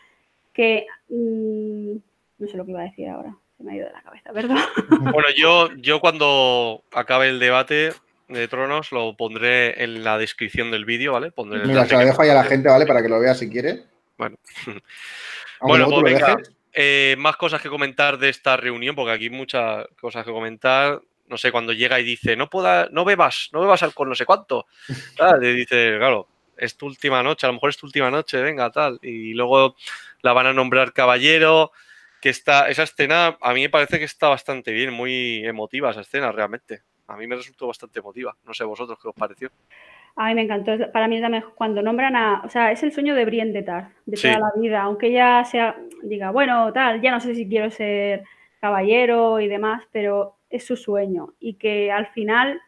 Speaker 3: Que. Mm, no sé lo que iba a decir ahora. Se me ha ido de la cabeza, perdón.
Speaker 1: Bueno, yo, yo cuando acabe el debate de Tronos lo pondré en la descripción del vídeo, ¿vale? Pondré Mira, se dejo ahí a la gente,
Speaker 2: ¿vale? Para que lo vea si quiere. Bueno. bueno, pues venga,
Speaker 1: eh, más cosas que comentar de esta reunión, porque aquí hay muchas cosas que comentar. No sé, cuando llega y dice, no pueda, no bebas, no bebas con no sé cuánto. le dice, claro, es tu última noche, a lo mejor es tu última noche, venga, tal. Y luego la van a nombrar caballero, que está, esa escena a mí me parece que está bastante bien, muy emotiva esa escena realmente a mí me resultó bastante emotiva. No sé vosotros qué os pareció.
Speaker 3: A mí me encantó. Para mí es la mejor. Cuando nombran a. O sea, es el sueño de Brienne de Tar, de toda la vida. Aunque ella sea, diga, bueno, tal, ya no sé si quiero ser caballero y demás, pero es su sueño. Y que al final.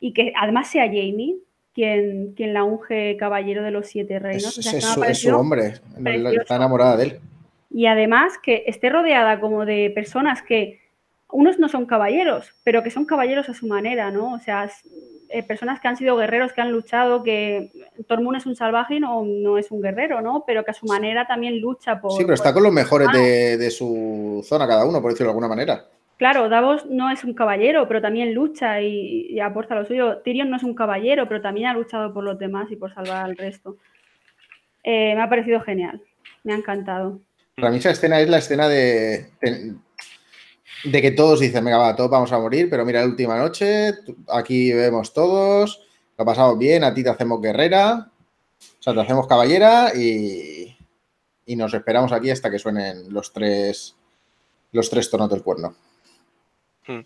Speaker 3: Y que además sea Jamie quien, quien la unge caballero de los siete reinos. Es, su, hombre. Está
Speaker 2: enamorada de él.
Speaker 3: Y además que esté rodeada como de personas que unos no son caballeros, pero que son caballeros a su manera, ¿no? O sea, eh, personas que han sido guerreros, que han luchado, que Tormund es un salvaje y no, es un guerrero, ¿no? Pero que a su manera también lucha por... Sí, pero está con los mejores ah. de,
Speaker 2: su zona cada uno, por decirlo de alguna manera.
Speaker 3: Claro, Davos no es un caballero, pero también lucha y, aporta lo suyo. Tyrion no es un caballero, pero también ha luchado por los demás y por salvar al resto. Eh, me ha parecido genial. Me ha encantado.
Speaker 2: Para mí esa escena es la escena de de que todos dicen, venga, va, todos vamos a morir, pero mira, la última noche, aquí vemos todos, lo pasamos bien, a ti te hacemos guerrera, o sea, te hacemos caballera y, y nos esperamos aquí hasta que suenen los tres, los tres tonos del cuerno.
Speaker 1: Hmm.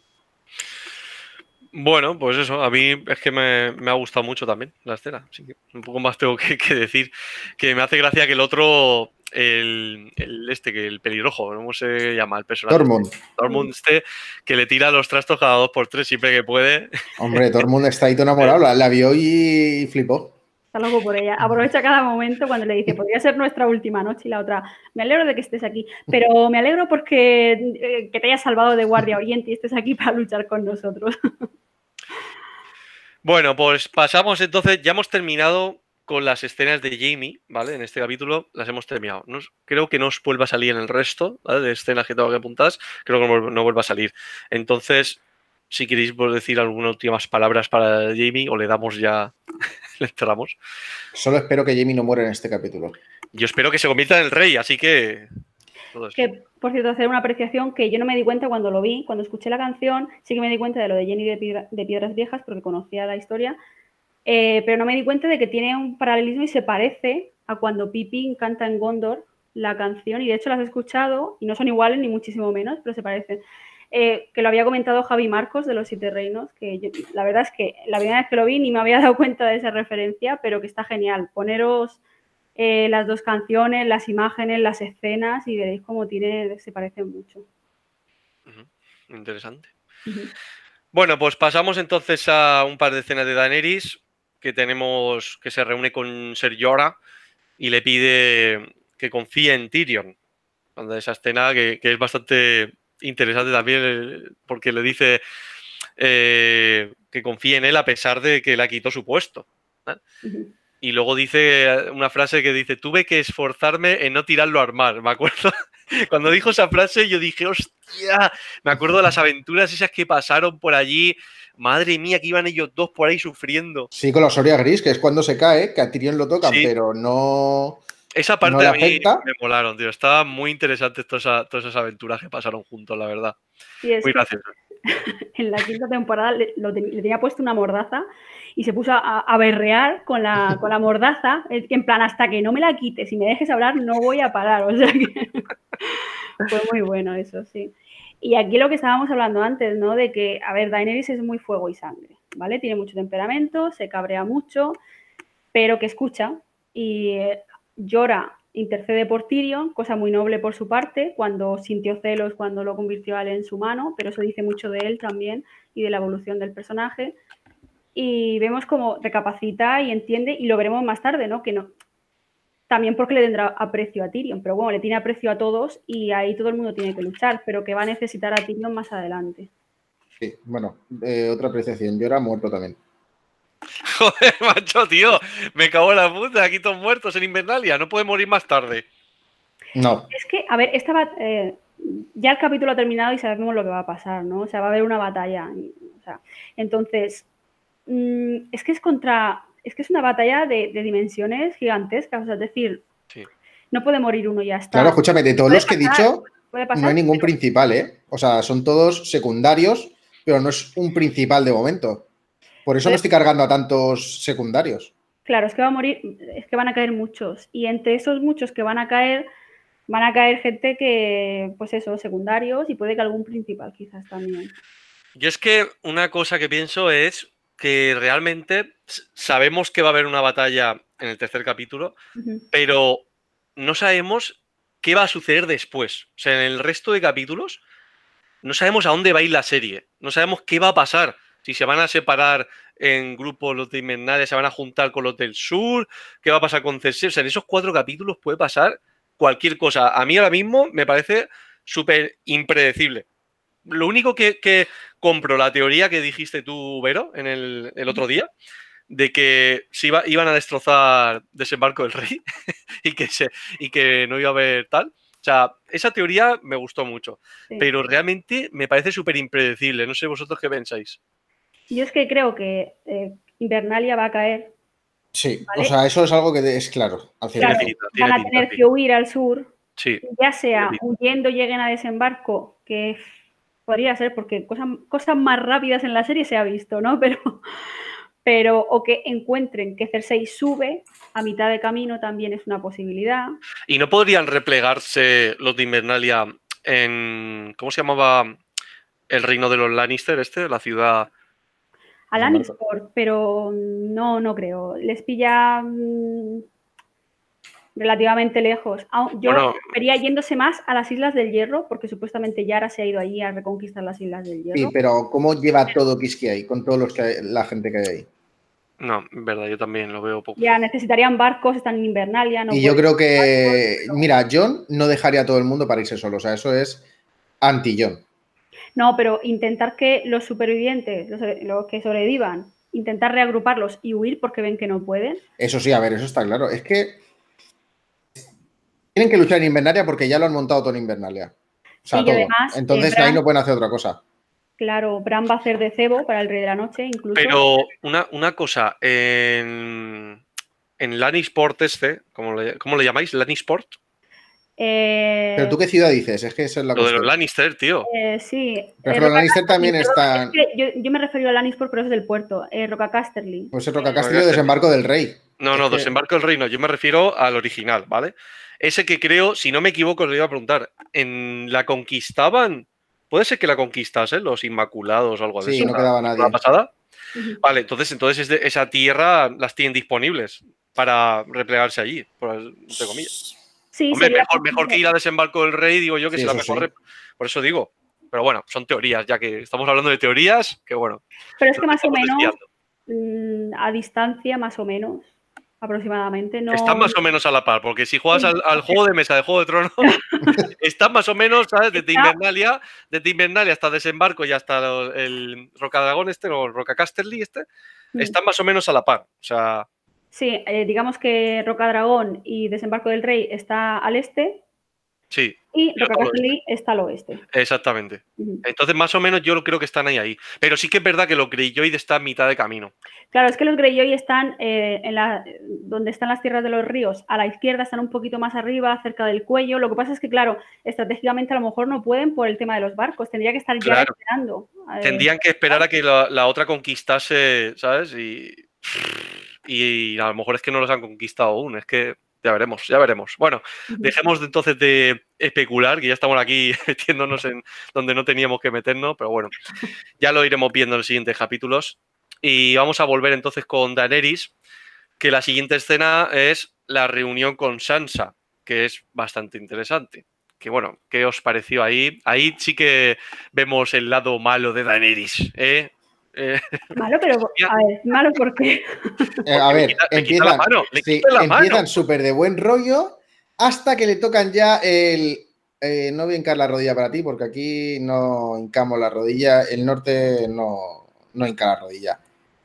Speaker 1: Bueno, pues eso, a mí es que me, me, ha gustado mucho también la escena, así que un poco más tengo que decir, que me hace gracia que el otro el, este, que el pelirrojo, ¿cómo se llama el personaje? Tormund. Tormund este, este, que le tira los trastos cada dos por tres siempre que puede.
Speaker 2: Hombre, Tormund está ahí enamorado, la, vio y flipó.
Speaker 3: Está loco por ella. Aprovecha cada momento cuando le dice, podría ser nuestra última noche y la otra, me alegro de que estés aquí, pero me alegro porque eh, te hayas salvado de Guardia Oriente y estés aquí para luchar con nosotros.
Speaker 1: Bueno, pues pasamos entonces, ya hemos terminado con las escenas de Jamie, ¿vale? En este capítulo las hemos terminado. creo que no os vuelva a salir en el resto, ¿vale? De escenas que tengo que apuntar, creo que no vuelva a salir. Entonces, si queréis decir algunas últimas palabras para Jamie o le damos ya, le
Speaker 2: Solo espero que Jamie no muera en este capítulo.
Speaker 1: Yo espero que se convierta en el rey, así que... por
Speaker 3: cierto, hacer una apreciación que yo no me di cuenta cuando lo vi, cuando escuché la canción, sí que me di cuenta de lo de Jenny de, Piedras Viejas, porque conocía la historia, eh, pero no me di cuenta de que tiene un paralelismo y se parece a cuando Pippin canta en Gondor la canción, y de hecho las he escuchado, y no son iguales ni muchísimo menos, pero se parecen. Eh, que lo había comentado Javi Marcos de Los Siete Reinos, que la verdad es que la primera vez que lo vi ni me había dado cuenta de esa referencia, pero que está genial. Poneros eh, las dos canciones, las imágenes, las escenas y veréis cómo tiene, se parecen mucho.
Speaker 1: Interesante. Bueno, pues pasamos entonces a un par de escenas de Daenerys que tenemos que se reúne con Ser Jorah y le pide que confíe en Tyrion. Esa escena que, es bastante interesante también eh, porque le dice eh, que confíe en él a pesar de que le quitó su puesto. ¿eh? Y luego dice una frase que dice, tuve que esforzarme en no tirarlo al mar, me acuerdo. Cuando dijo esa frase yo dije, hostia, me acuerdo de las aventuras esas que pasaron por allí, Madre mía, que iban ellos dos por ahí sufriendo. Sí, con la Soria
Speaker 2: Gris, que es cuando se cae, que a Tyrion lo tocan, pero no.
Speaker 1: Esa parte no a me molaron, tío. Estaban muy interesantes todas esas, aventuras que pasaron juntos, la verdad.
Speaker 3: muy gracioso. En la quinta temporada le, tenía puesto una mordaza y se puso a, berrear con la, con la mordaza. En plan, hasta que no me la quites y me dejes hablar, no voy a parar. O sea que fue muy bueno eso, sí. Y aquí lo que estábamos hablando antes, ¿no? De que, a ver, Daenerys es muy fuego y sangre, ¿vale? Tiene mucho temperamento, se cabrea mucho, pero que escucha y eh, llora, intercede por Tyrion, cosa muy noble por su parte, cuando sintió celos, cuando lo convirtió a él en su mano, pero eso dice mucho de él también y de la evolución del personaje. Y vemos cómo recapacita y entiende, y lo veremos más tarde, ¿no? Que no, también porque le tendrá aprecio a Tyrion, pero bueno, le tiene aprecio a todos y ahí todo el mundo tiene que luchar, pero que va a necesitar a Tyrion más adelante.
Speaker 2: Sí, bueno, eh, otra apreciación, yo era muerto también.
Speaker 1: Joder, macho, tío, me cago en la puta, aquí todos muertos en Invernalia, no puede morir más tarde.
Speaker 4: No.
Speaker 3: Es que, a ver, esta eh, ya el capítulo ha terminado y sabemos lo que va a pasar, ¿no? O sea, va a haber una batalla. entonces, mm, es que es contra es que es una batalla de, dimensiones gigantescas, o es decir, no puede morir uno y ya está. Claro, escúchame, de todos los que he dicho, no hay
Speaker 2: ningún principal, ¿eh? O sea, son todos secundarios, pero no es un principal de momento. Por eso lo estoy cargando a tantos secundarios.
Speaker 3: Claro, es que va a morir, es que van a caer muchos. Y entre esos muchos que van a caer, van a caer gente que, pues eso, secundarios y puede que algún principal quizás también.
Speaker 1: Yo es que una cosa que pienso es que realmente sabemos que va a haber una batalla en el tercer capítulo, pero no sabemos qué va a suceder después. O sea, en el resto de capítulos no sabemos a dónde va a ir la serie, no sabemos qué va a pasar, si se van a separar en grupos los de Invernales, se van a juntar con los del sur, qué va a pasar con Cersei. O sea, en esos cuatro capítulos puede pasar cualquier cosa. A mí ahora mismo me parece súper impredecible. Lo único que, compro la teoría que dijiste tú, Vero, en el, el otro día, de que si iban a destrozar desembarco del rey y, que y que no iba a haber tal. O sea, esa teoría me gustó mucho, pero realmente me parece súper impredecible. No sé vosotros qué pensáis.
Speaker 3: Yo es que creo que eh, Invernalia va a caer.
Speaker 2: Sí, o sea, eso es algo que es claro. van a tener que
Speaker 3: huir al sur, sí, ya sea huyendo lleguen a desembarco, que podría ser porque cosas, cosas más rápidas en la serie se ha visto, ¿no? Pero, pero, o que encuentren que Cersei sube a mitad de camino también es una posibilidad.
Speaker 1: ¿Y no podrían replegarse los de Invernalia en, ¿cómo se llamaba el reino de los Lannister este? La ciudad...
Speaker 3: A pero no, no creo. Les pilla... Mm, relativamente lejos. Ah, yo bueno, yéndose más a las Islas del Hierro, porque supuestamente Yara se ha ido allí a reconquistar las Islas del Hierro. Sí,
Speaker 2: pero ¿cómo lleva todo Kiski ahí, con todos los que la gente que hay ahí?
Speaker 1: No, verdad, yo también lo veo
Speaker 3: poco. Ya necesitarían barcos, están en Invernalia. No y yo
Speaker 2: creo que, mira, John no dejaría a todo el mundo para irse solo, o sea, eso es anti-John.
Speaker 3: No, pero intentar que los supervivientes, los que sobrevivan, intentar reagruparlos y huir porque ven que no pueden.
Speaker 2: Eso sí, a ver, eso está claro. Es que tienen que luchar en Invernalia porque ya lo han montado todo en Invernalia.
Speaker 3: O sea, todo. Eh, Entonces ahí no
Speaker 2: pueden hacer otra cosa.
Speaker 3: Claro, Bran va a hacer de cebo para el Rey de la Noche, incluso. Pero
Speaker 1: una, cosa, en, en Lannisport este, ¿cómo le, le llamáis? ¿Lannisport?
Speaker 3: Eh, pero tú qué
Speaker 2: ciudad dices, es que esa es la Lo de los
Speaker 1: Lannister, tío.
Speaker 3: Eh, sí. Pero Lannister también está... yo, me refiero a Lannisport, pero es del puerto. Roca Casterly.
Speaker 2: Pues es Roca Casterly, desembarco del rey.
Speaker 1: No, no, Desembarco del Reino. Yo me refiero al original, ¿vale? Ese que creo, si no me equivoco, os iba a preguntar. ¿En la conquistaban? Puede ser que la conquistasen los Inmaculados o algo así. Sí, no quedaba nadie. ¿La pasada? Vale, entonces, entonces esa tierra las tienen disponibles para replegarse allí, por, entre comillas.
Speaker 4: Sí, Hombre, mejor, mejor,
Speaker 1: que ir a desembarco del rey, digo yo, que es la mejor. Por eso digo. Pero bueno, son teorías, ya que estamos hablando de teorías, que bueno.
Speaker 3: Pero es que más o menos, mm, a distancia, más o menos, aproximadamente. No... Están más
Speaker 1: o menos a la par, porque si juegas al, juego de mesa de Juego de Tronos, están más o menos, ¿sabes? Desde Invernalia, hasta Desembarco y hasta el Roca Dragón este o Roca Casterly este, mm. están más o menos a la par. O sea...
Speaker 3: Sí, eh, digamos que Roca Dragón y Desembarco del Rey está al este.
Speaker 1: Sí y
Speaker 3: está al oeste.
Speaker 1: Exactamente. Entonces, más o menos, yo creo que están ahí, ahí. Pero sí que es verdad que los Greyjoy están a mitad de camino.
Speaker 3: Claro, es que los Greyjoy están eh, en la, donde están las tierras de los ríos. A la izquierda están un poquito más arriba, cerca del cuello. Lo que pasa es que, claro, estratégicamente a lo mejor no pueden por el tema de los barcos. Tendría que estar ya esperando. Eh, Tendrían
Speaker 1: que esperar a que la, otra conquistase, ¿sabes? Y, y a lo mejor es que no los han conquistado aún. Es que ya veremos, ya veremos. Bueno, dejemos entonces de especular, que ya estamos aquí metiéndonos en donde no teníamos que meternos, pero bueno, ya lo iremos viendo en los siguientes capítulos. Y vamos a volver entonces con Daenerys, que la siguiente escena es la reunión con Sansa, que es bastante interesante. Que bueno, ¿qué os pareció ahí? Ahí sí que vemos el lado malo de Daenerys, ¿eh? Eh,
Speaker 3: malo, pero a ver, malo porque.
Speaker 2: a ver, empiezan, súper de buen rollo
Speaker 3: hasta que le tocan
Speaker 2: ya el. Eh, no voy a hincar la rodilla para ti porque aquí no hincamos la rodilla. El norte no, no hinca la rodilla.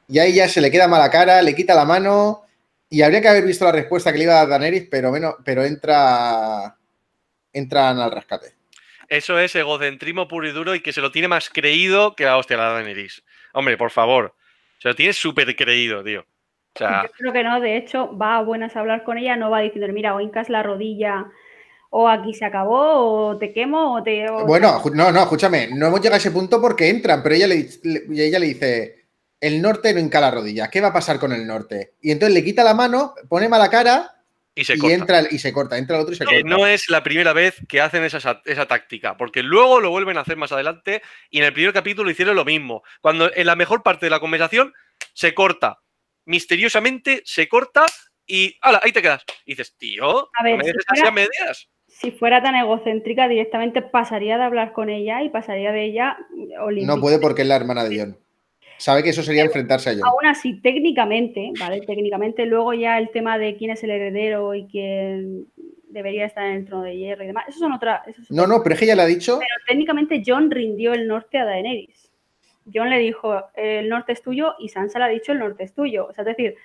Speaker 2: Y ahí ya se le queda mala cara, le quita la mano. Y habría que haber visto la respuesta que le iba a dar Daenerys, pero, menos, pero entra, entran al rescate.
Speaker 1: Eso es egocentrismo puro y duro y que se lo tiene más creído que la hostia la Daenerys. Hombre, por favor. O sea, tienes súper creído, tío. Yo
Speaker 3: creo que no, de hecho, va a buenas a hablar con ella, no va diciendo, mira, o hincas la rodilla, o aquí se acabó, o te quemo, o te.
Speaker 2: Bueno, no, no, escúchame, no hemos llegado a ese punto porque entran, pero ella le, ella le dice, el norte no hinca la rodilla, ¿qué va a pasar con el norte? Y entonces le quita la mano, pone mala cara y se y Entra, y se corta, entra el otro y se corta.
Speaker 1: No es la primera vez que hacen esa, táctica, porque luego lo vuelven a hacer más adelante y en el primer capítulo hicieron lo mismo. Cuando en la mejor parte de la conversación se corta, misteriosamente se corta y ¡hala! Ahí te quedas. dices, tío,
Speaker 3: si fuera, tan egocéntrica, directamente pasaría de hablar con ella y pasaría de ella. No puede
Speaker 2: porque es la hermana de John. Sabe que eso sería enfrentarse a John Aún
Speaker 3: así, técnicamente, ¿vale? Técnicamente, luego ya el tema de quién es el heredero y quién debería estar en el trono de hierro y demás, eso son otra...
Speaker 2: no, no, pero es que ya lo ha dicho... Pero
Speaker 3: técnicamente John rindió el norte a Daenerys. John le dijo, el norte es tuyo, y Sansa le ha dicho, el norte es tuyo. O sea, es decir,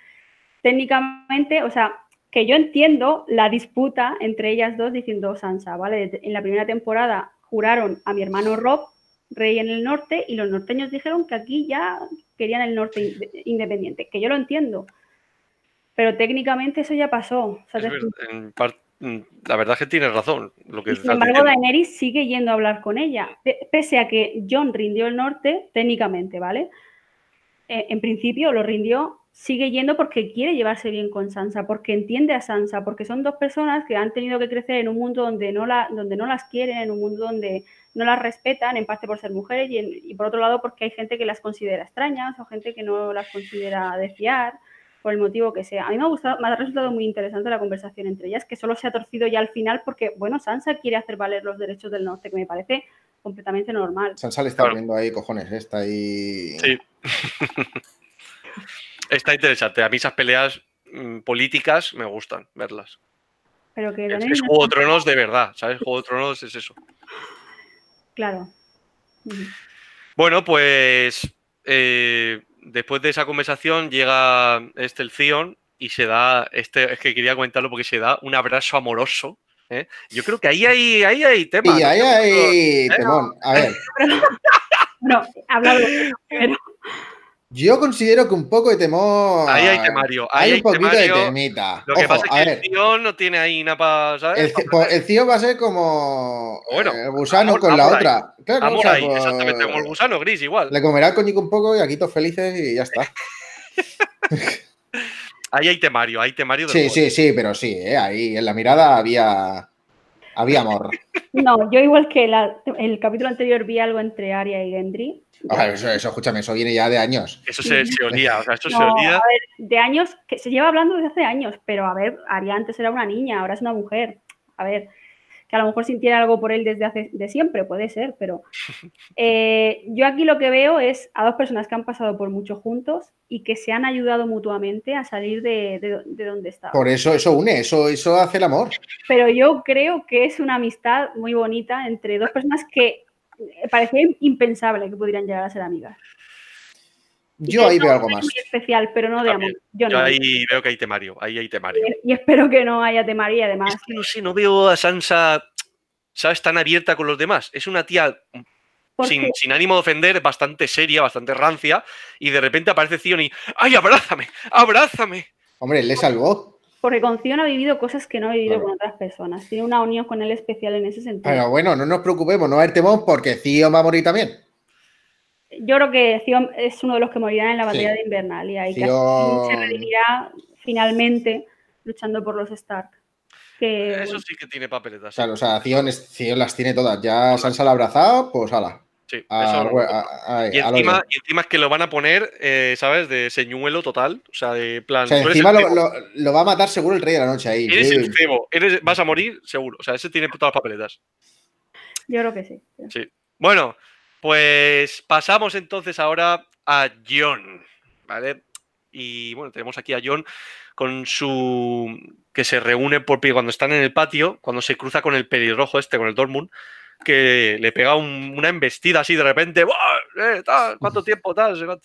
Speaker 3: técnicamente, o sea, que yo entiendo la disputa entre ellas dos diciendo Sansa, ¿vale? En la primera temporada juraron a mi hermano Rob rey en el norte y los norteños dijeron que aquí ya querían el norte independiente, que yo lo entiendo, pero técnicamente eso ya pasó.
Speaker 1: Mm, la verdad es que tienes razón. Lo que sin embargo,
Speaker 3: Daenerys sigue yendo a hablar con ella, pese a que John rindió el norte técnicamente, ¿vale? E, en principio lo rindió, sigue yendo porque quiere llevarse bien con Sansa, porque entiende a Sansa, porque son dos personas que han tenido que crecer en un mundo donde no, la, donde no las quieren, en un mundo donde no las respetan, en parte por ser mujeres y, por otro lado porque hay gente que las considera extrañas o gente que no las considera de fiar, por el motivo que sea. A mí me ha, me resultado muy interesante la conversación entre ellas, que solo se ha torcido ya al final porque, bueno, Sansa quiere hacer valer los derechos del norte, que me parece completamente normal.
Speaker 2: Sansa le está ahí cojones,
Speaker 1: está ahí... Sí. está interesante. A mí esas peleas mm, políticas me gustan verlas.
Speaker 3: Pero que es, es
Speaker 1: Juego de Tronos de verdad, ¿sabes? Juego de Tronos es eso. Claro. Bueno, pues eh, después de esa conversación llega este el y se da, este, es que quería comentarlo porque se da un abrazo amoroso. ¿eh? Yo creo que ahí hay, ahí hay tema. Y ahí hay, ¿no?
Speaker 2: A ver. No, yo considero que un poco de temor. Ahí hay temario. Ahí hay, un poquito de temita. Lo que pasa es que el
Speaker 1: tío no tiene ahí nada para. ¿sabes?
Speaker 2: El, tío pues, va a ser como. el pues eh, gusano con la otra. Claro, amor ahí, pues, exactamente. Como el
Speaker 1: gusano gris, igual. Le
Speaker 2: comerá el coñico un poco y aquí todos felices y ya está.
Speaker 1: ahí hay temario, hay temario. De sí,
Speaker 2: sí, sí, pero sí, eh, ahí en la mirada había. Había amor.
Speaker 3: no, yo igual que el capítulo anterior vi algo entre Aria y Gendry
Speaker 2: eso, eso, escúchame, eso viene ya de años. Eso se, se o sea, se olía. A ver,
Speaker 3: de años, que se lleva hablando desde hace años, pero a ver, Ari antes era una niña, ahora es una mujer. A ver, que a lo mejor sintiera algo por él desde de siempre, puede ser, pero eh, yo aquí lo que veo es a dos personas que han pasado por mucho juntos y que se han ayudado mutuamente a salir de, de, donde estaban. Por eso
Speaker 2: eso une, eso, eso hace el amor.
Speaker 3: Pero yo creo que es una amistad muy bonita entre dos personas que parecía impensable que pudieran llegar a ser amigas. Yo ahí veo algo más. especial, pero no de amor. Yo, ahí
Speaker 1: veo que hay temario, ahí hay temario.
Speaker 3: Y, espero que no haya temario y además. no sé, no
Speaker 1: veo a Sansa, ¿sabes? Tan abierta con los demás. Es una tía sin, ánimo de ofender, bastante seria, bastante rancia, y de repente aparece Sion y ¡ay, abrázame! ¡Abrázame!
Speaker 2: Hombre, le salvó.
Speaker 3: Porque con Zion ha vivido cosas que no ha vivido con otras personas. Tiene una unión con él especial en ese sentido. Pero
Speaker 2: bueno, no nos preocupemos, no va a temor porque Cion va a morir también.
Speaker 3: Yo creo que Cion es uno de los que morirán en la batalla de Invernal y ahí se redimirá finalmente luchando por los Stark.
Speaker 1: Eso sí que tiene papeletas. o
Speaker 2: sea, Cion las tiene todas. Ya Sansa la abrazado, pues ala.
Speaker 1: Sí, ah, ah,
Speaker 2: ah, y, encima,
Speaker 1: es que lo van a poner, eh, ¿sabes? De señuelo total. O sea, de plan. encima lo,
Speaker 2: va a matar seguro el rey de la noche ahí. Eres
Speaker 1: el vas a morir seguro. O sea, ese tiene todas las papeletas. Yo creo que sí. Bueno, pues pasamos entonces ahora a John. ¿Vale? Y bueno, tenemos aquí a John con su. que se reúne por cuando están en el patio, cuando se cruza con el pelirrojo este, con el Dortmund que le pega una embestida así de repente. Eh, ¿Cuánto tiempo? Tal,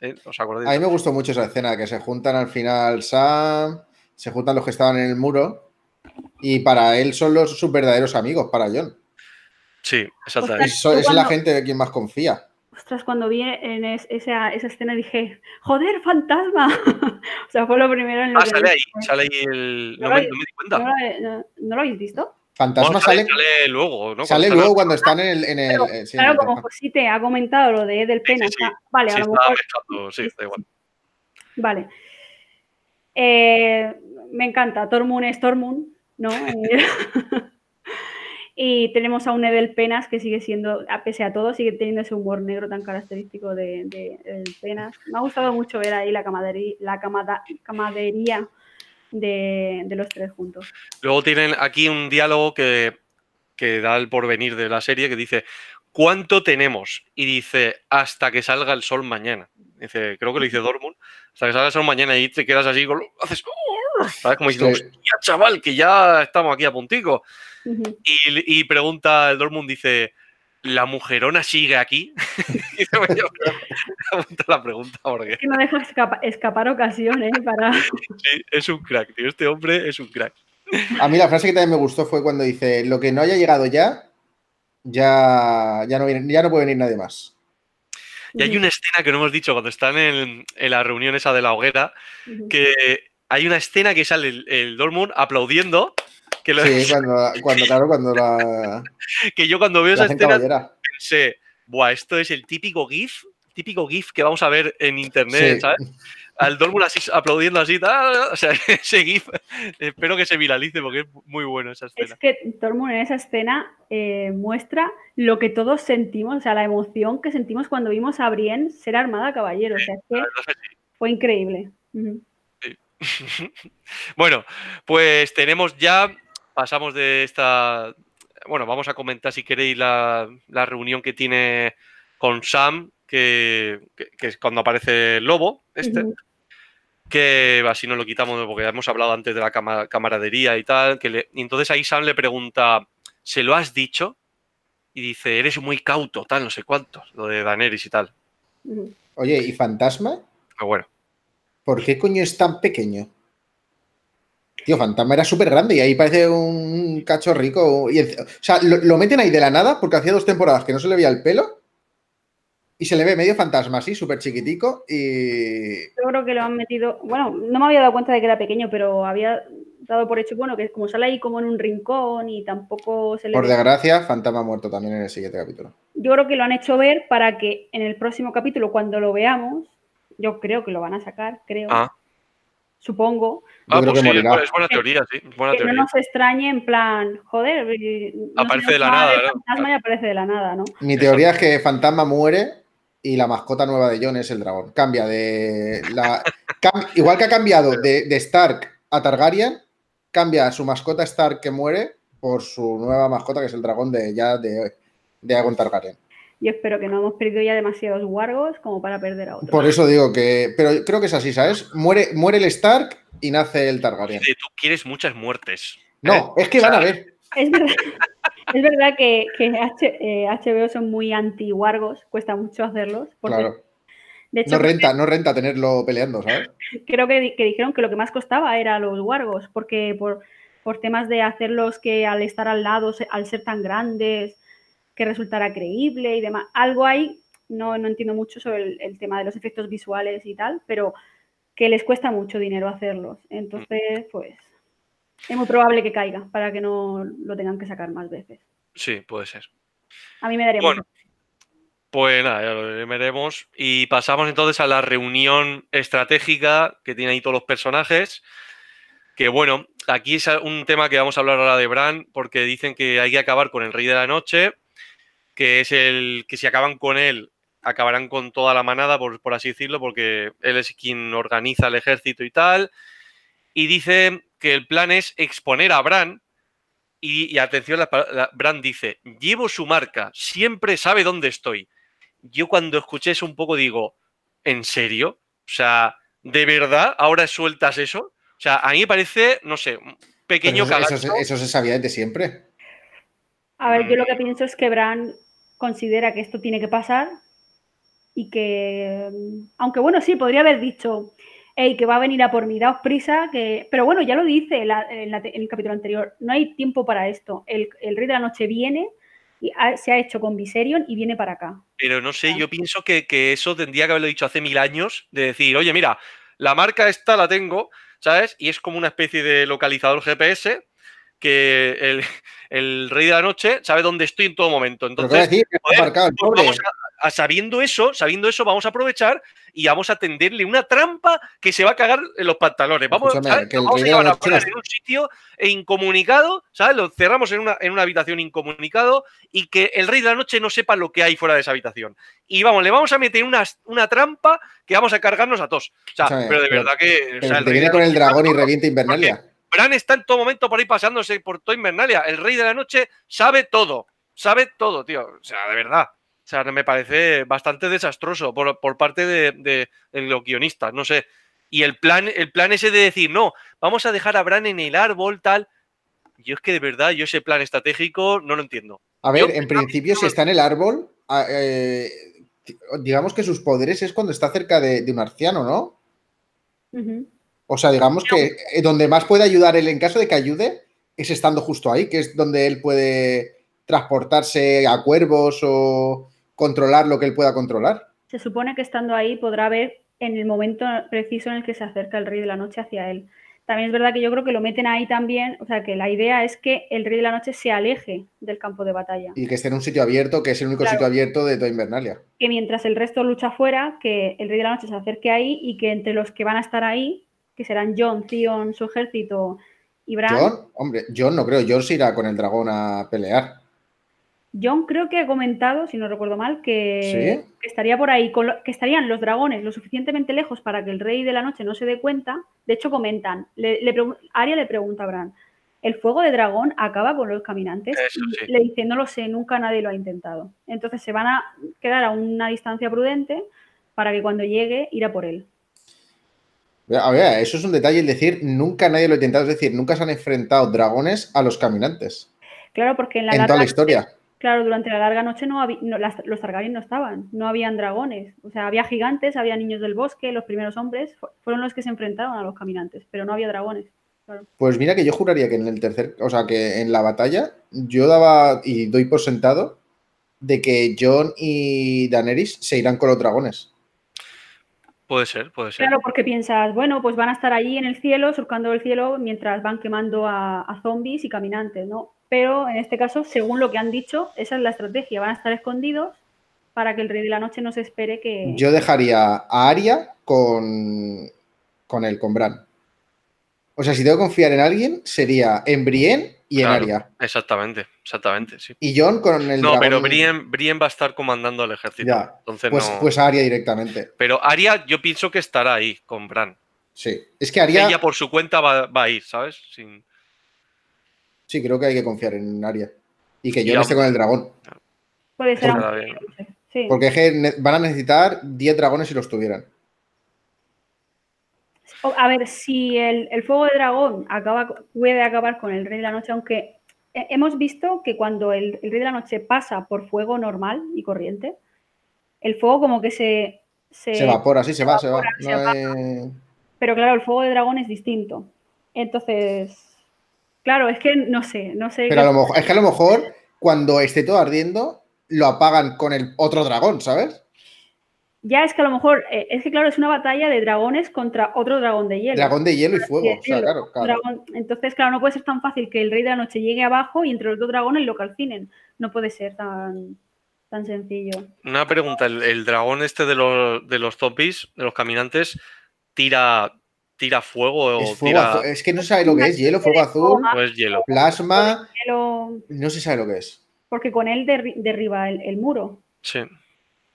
Speaker 1: eh, acordáis? A mí me gustó
Speaker 2: mucho esa escena, que se juntan al final Sam, se juntan los que estaban en el muro y para él son los, sus verdaderos amigos, para John.
Speaker 1: Sí, exactamente.
Speaker 2: es, la gente de quien más confía.
Speaker 3: Ostras, cuando vi en esa, escena dije, joder, fantasma. o sea, fue lo primero en lo ah, sale ahí, pues,
Speaker 1: sale ahí el... No, me,
Speaker 3: ¿No lo habéis visto?
Speaker 1: Fantasma sale, luego, ¿no? Sale luego cuando están
Speaker 2: en el. claro, eh, como
Speaker 3: pues te ha comentado lo de Edel Penas. vale, a lo mejor. sí, está igual. Vale. Eh, me encanta. Tormund es Tormund, ¿no? y tenemos a un Edel Penas que sigue siendo, a pese a todo, sigue teniendo ese humor negro tan característico de, de, Penas. Me ha gustado mucho ver ahí la, camadería de, los tres juntos.
Speaker 1: Luego tienen aquí un diálogo que, que da el porvenir de la serie que dice, ¿cuánto tenemos? Y dice, hasta que salga el sol mañana. Dice, creo que lo dice Dortmund, hasta que salga el sol mañana y te quedas así, haces, ¿sabes? Como diciendo, chaval, que ya estamos aquí a puntico. y, y, pregunta, el Dortmund dice, la mujerona sigue aquí. la pregunta que
Speaker 3: no deja escapar ocasiones para. Sí,
Speaker 1: es un crack, tío. Este hombre es un crack.
Speaker 2: A mí la frase que también me gustó fue cuando dice: Lo que no haya llegado ya, ya, ya, no, ya no puede venir nadie más.
Speaker 1: Y hay una escena que no hemos dicho cuando están en, la reunión esa de la hoguera, que hay una escena que sale el, el aplaudiendo Sí,
Speaker 2: cuando, cuando claro, cuando la.
Speaker 1: que yo cuando veo esa escena pensé, buah, esto es el típico GIF, típico GIF que vamos a ver en internet, ¿sabes? Al Dormul así aplaudiendo así, tal o sea, ese GIF, espero que se viralice porque es muy bueno esa
Speaker 3: escena. Es que Dormul en esa escena eh, muestra lo que todos sentimos, o sea, la emoción que sentimos cuando vimos a Brienne ser armada caballero, o sea, que fue increíble.
Speaker 1: Bueno, pues tenemos ya pasamos de esta. Bueno, vamos a comentar si queréis la, reunión que tiene con Sam, que, es cuando aparece el lobo, este. Que así nos lo quitamos porque ya hemos hablado antes de la camaradería y tal. Que entonces ahí Sam le pregunta: ¿Se lo has dicho? Y dice: Eres muy cauto, tal, no sé cuánto, lo de Daneris y tal.
Speaker 2: Oye, ¿y fantasma? Pero ah, bueno. ¿Por qué coño es tan pequeño? Tío, Fantasma era súper grande y ahí parece un cacho rico. Y o sea, lo, meten ahí de la nada porque hacía dos temporadas que no se le veía el pelo. Y se le ve medio fantasma, así, súper chiquitico. Y.
Speaker 3: Yo creo que lo han metido. Bueno, no me había dado cuenta de que era pequeño, pero había dado por hecho, bueno, que como sale ahí como en un rincón y tampoco se le. Por desgracia,
Speaker 2: Fantasma muerto también en el siguiente capítulo.
Speaker 3: Yo creo que lo han hecho ver para que en el próximo capítulo, cuando lo veamos, yo creo que lo van a sacar, creo. Ah supongo.
Speaker 1: Ah, pues es, buena, teoría, sí. no nos
Speaker 3: extrañe en plan, joder.
Speaker 1: aparece de la nada,
Speaker 3: Fantasma aparece de la nada,
Speaker 2: Mi teoría es que Fantasma muere y la mascota nueva de John es el dragón. Cambia de. La, igual que ha cambiado de, Stark a Targaryen, cambia su mascota Stark que muere por su nueva mascota que es el dragón de ya de, de Aegon Targaryen
Speaker 3: yo espero que no hemos perdido ya demasiados wargos como para perder a otro.
Speaker 2: Por eso digo que. Pero creo que es así, ¿sabes? Muere, muere el Stark y nace el Targaryen. Tú
Speaker 1: quieres muchas muertes.
Speaker 2: No, ¿eh? es que van a ver.
Speaker 3: Es verdad, que, HBO eh, son muy anti-wargos, cuesta mucho hacerlos. claro. no renta,
Speaker 2: no renta tenerlo peleando, ¿sabes?
Speaker 3: Creo que, dijeron que lo que más costaba era los wargos, porque por, por temas de hacerlos que al estar al lado, al ser tan grandes, que resultara creíble y demás. Algo ahí, no, entiendo mucho sobre el, tema de los efectos visuales y tal, pero que les cuesta mucho dinero hacerlos. Entonces, mm. pues es muy probable que caiga para que no lo tengan que sacar más veces.
Speaker 1: Sí, puede ser.
Speaker 3: A mí me daría bueno.
Speaker 1: Pues nada, ya lo veremos. Y pasamos entonces a la reunión estratégica que tienen ahí todos los personajes. Que bueno, aquí es un tema que vamos a hablar ahora de Bran, porque dicen que hay que acabar con el Rey de la Noche, que es el que si acaban con él, acabarán con toda la manada, por, así decirlo, porque él es quien organiza el ejército y tal. Y dice que el plan es exponer a Bran. Y, atención, la, Bran dice, llevo su marca, siempre sabe dónde estoy. Yo cuando escuché eso un poco digo, ¿en serio? O sea, ¿de verdad ahora sueltas eso? O sea, a mí me parece, no sé, un pequeño eso, eso,
Speaker 2: se sabía desde siempre.
Speaker 3: A ver, yo mm. lo que pienso es que Bran considera que esto tiene que pasar y que, aunque bueno, sí, podría haber dicho, hey, que va a venir a por mí, daos prisa, que... pero bueno, ya lo dice en, el capítulo anterior, no hay tiempo para esto, el, rey de la noche viene, y se ha hecho con Viserion y viene para acá.
Speaker 1: Pero no sé, yo pienso que, que eso tendría que haberlo dicho hace mil años, de decir, oye, mira, la marca esta la tengo, ¿sabes? Y es como una especie de localizador GPS que el, rey de la noche sabe dónde estoy en todo momento. Entonces, pues a, sabiendo eso, sabiendo eso, vamos a aprovechar y vamos a tenderle una trampa que se va a cagar en los pantalones. Vamos, a llevar a en un sitio incomunicado, ¿sabes? Lo cerramos en una, habitación incomunicado y que el rey de la noche no sepa lo que hay fuera de esa habitación. Y vamos, le vamos a meter una, una trampa que vamos a cargarnos a todos. pero de verdad que. te viene con el dragón y revienta Invernalia. Bran está en todo momento por ahí pasándose por toda Invernalia. El rey de la noche sabe todo. Sabe todo, tío. O sea, de verdad. O sea, me parece bastante desastroso por, parte de, los guionistas, no sé. Y el plan, el plan ese de decir, no, vamos a dejar a Bran en el árbol, tal. Yo es que de verdad, yo ese plan estratégico no lo entiendo.
Speaker 2: A ver, en principio, si está en el árbol, ah, eh, digamos que sus poderes es cuando está cerca de, un arciano,
Speaker 1: ¿no?
Speaker 2: O sea, digamos que eh, donde más puede ayudar él en caso de que ayude es estando justo ahí, que es donde él puede transportarse a cuervos o controlar lo que él pueda controlar.
Speaker 3: Se supone que estando ahí podrá ver en el momento preciso en el que se acerca el rey de la noche hacia él. También es verdad que yo creo que lo meten ahí también, o sea que la idea es que el rey de la noche se aleje del campo de batalla. Y
Speaker 2: que esté en un sitio abierto, que es el único sitio abierto de toda Invernalia.
Speaker 3: Que mientras el resto lucha fuera, que el rey de la noche se acerque ahí y que entre los que van a estar ahí que serán John, Tion, su ejército y Bran. John,
Speaker 2: hombre, John no creo, John se irá con el dragón a
Speaker 4: pelear.
Speaker 3: John creo que ha comentado, si no recuerdo mal, que, estaría por ahí, que estarían los dragones lo suficientemente lejos para que el rey de la noche no se dé cuenta. De hecho, comentan, le, le Aria le pregunta a Bran, ¿el fuego de dragón acaba con los caminantes? Le dice, no lo sé, nunca nadie lo ha intentado. Entonces se van a quedar a una distancia prudente para que cuando llegue irá por él
Speaker 2: eso es un detalle, es decir, nunca nadie lo ha intentado, es decir, nunca se han enfrentado dragones a los caminantes.
Speaker 3: Claro, porque en la toda la historia. Claro, durante la larga noche no, los Targaryen no estaban, no habían dragones, o sea, había gigantes, había niños del bosque, los primeros hombres fueron los que se enfrentaron a los caminantes, pero no había dragones.
Speaker 2: Pues mira que yo juraría que en el tercer, o sea, que en la batalla yo daba y doy por sentado de que John y Daenerys se irán con los dragones.
Speaker 1: Puede ser, puede
Speaker 3: ser. Claro, porque piensas, bueno, pues van a estar allí en el cielo, surcando el cielo mientras van quemando a, zombies y caminantes, ¿no? Pero en este caso, según lo que han dicho, esa es la estrategia. Van a estar escondidos para que el Rey de la Noche no se espere que. Yo
Speaker 2: dejaría a Aria con, con el con o sea, si tengo que confiar en alguien, sería en Brienne y en Arya.
Speaker 1: Exactamente, exactamente, sí. Y
Speaker 2: John con el. dragón… No, pero
Speaker 1: Brienne, va a estar comandando el ejército. Ya, entonces pues, no... pues Arya
Speaker 2: directamente.
Speaker 1: Pero Arya, yo pienso que estará ahí con Bran. Sí, es que Arya. Ella por su cuenta va, a ir, ¿sabes?
Speaker 2: Sí, creo que hay que confiar en Arya. Y que John esté con el dragón. Puede ser. porque van a necesitar 10 dragones si los tuvieran.
Speaker 3: A ver, si el, fuego de dragón puede acabar con el rey de la noche, aunque eh, hemos visto que cuando el, rey de la noche pasa por fuego normal y corriente, el fuego como que se... Se, evapora, sí, se, va, se va. Pero claro, el fuego de dragón es distinto. Entonces, claro, es que no sé, no sé. Pero a lo mejor, es que a lo mejor
Speaker 2: cuando esté todo ardiendo, lo apagan con el otro dragón, ¿sabes?
Speaker 3: ya es que a lo mejor, eh, es que claro, es una batalla de dragones contra otro dragón de hielo. Dragón de hielo y fuego, claro, entonces, claro, no puede ser tan fácil que el rey de la noche llegue abajo y entre los dos dragones lo calcinen. No puede ser tan, tan sencillo.
Speaker 1: Una pregunta, ¿el, dragón este de los, de zombies, de los caminantes, tira, tira fuego o tira...
Speaker 2: Es que no sabe lo que es, hielo, fuego azul,
Speaker 3: pues
Speaker 1: hielo.
Speaker 2: plasma, no se sabe lo que es.
Speaker 3: Porque con él derriba el muro. Sí.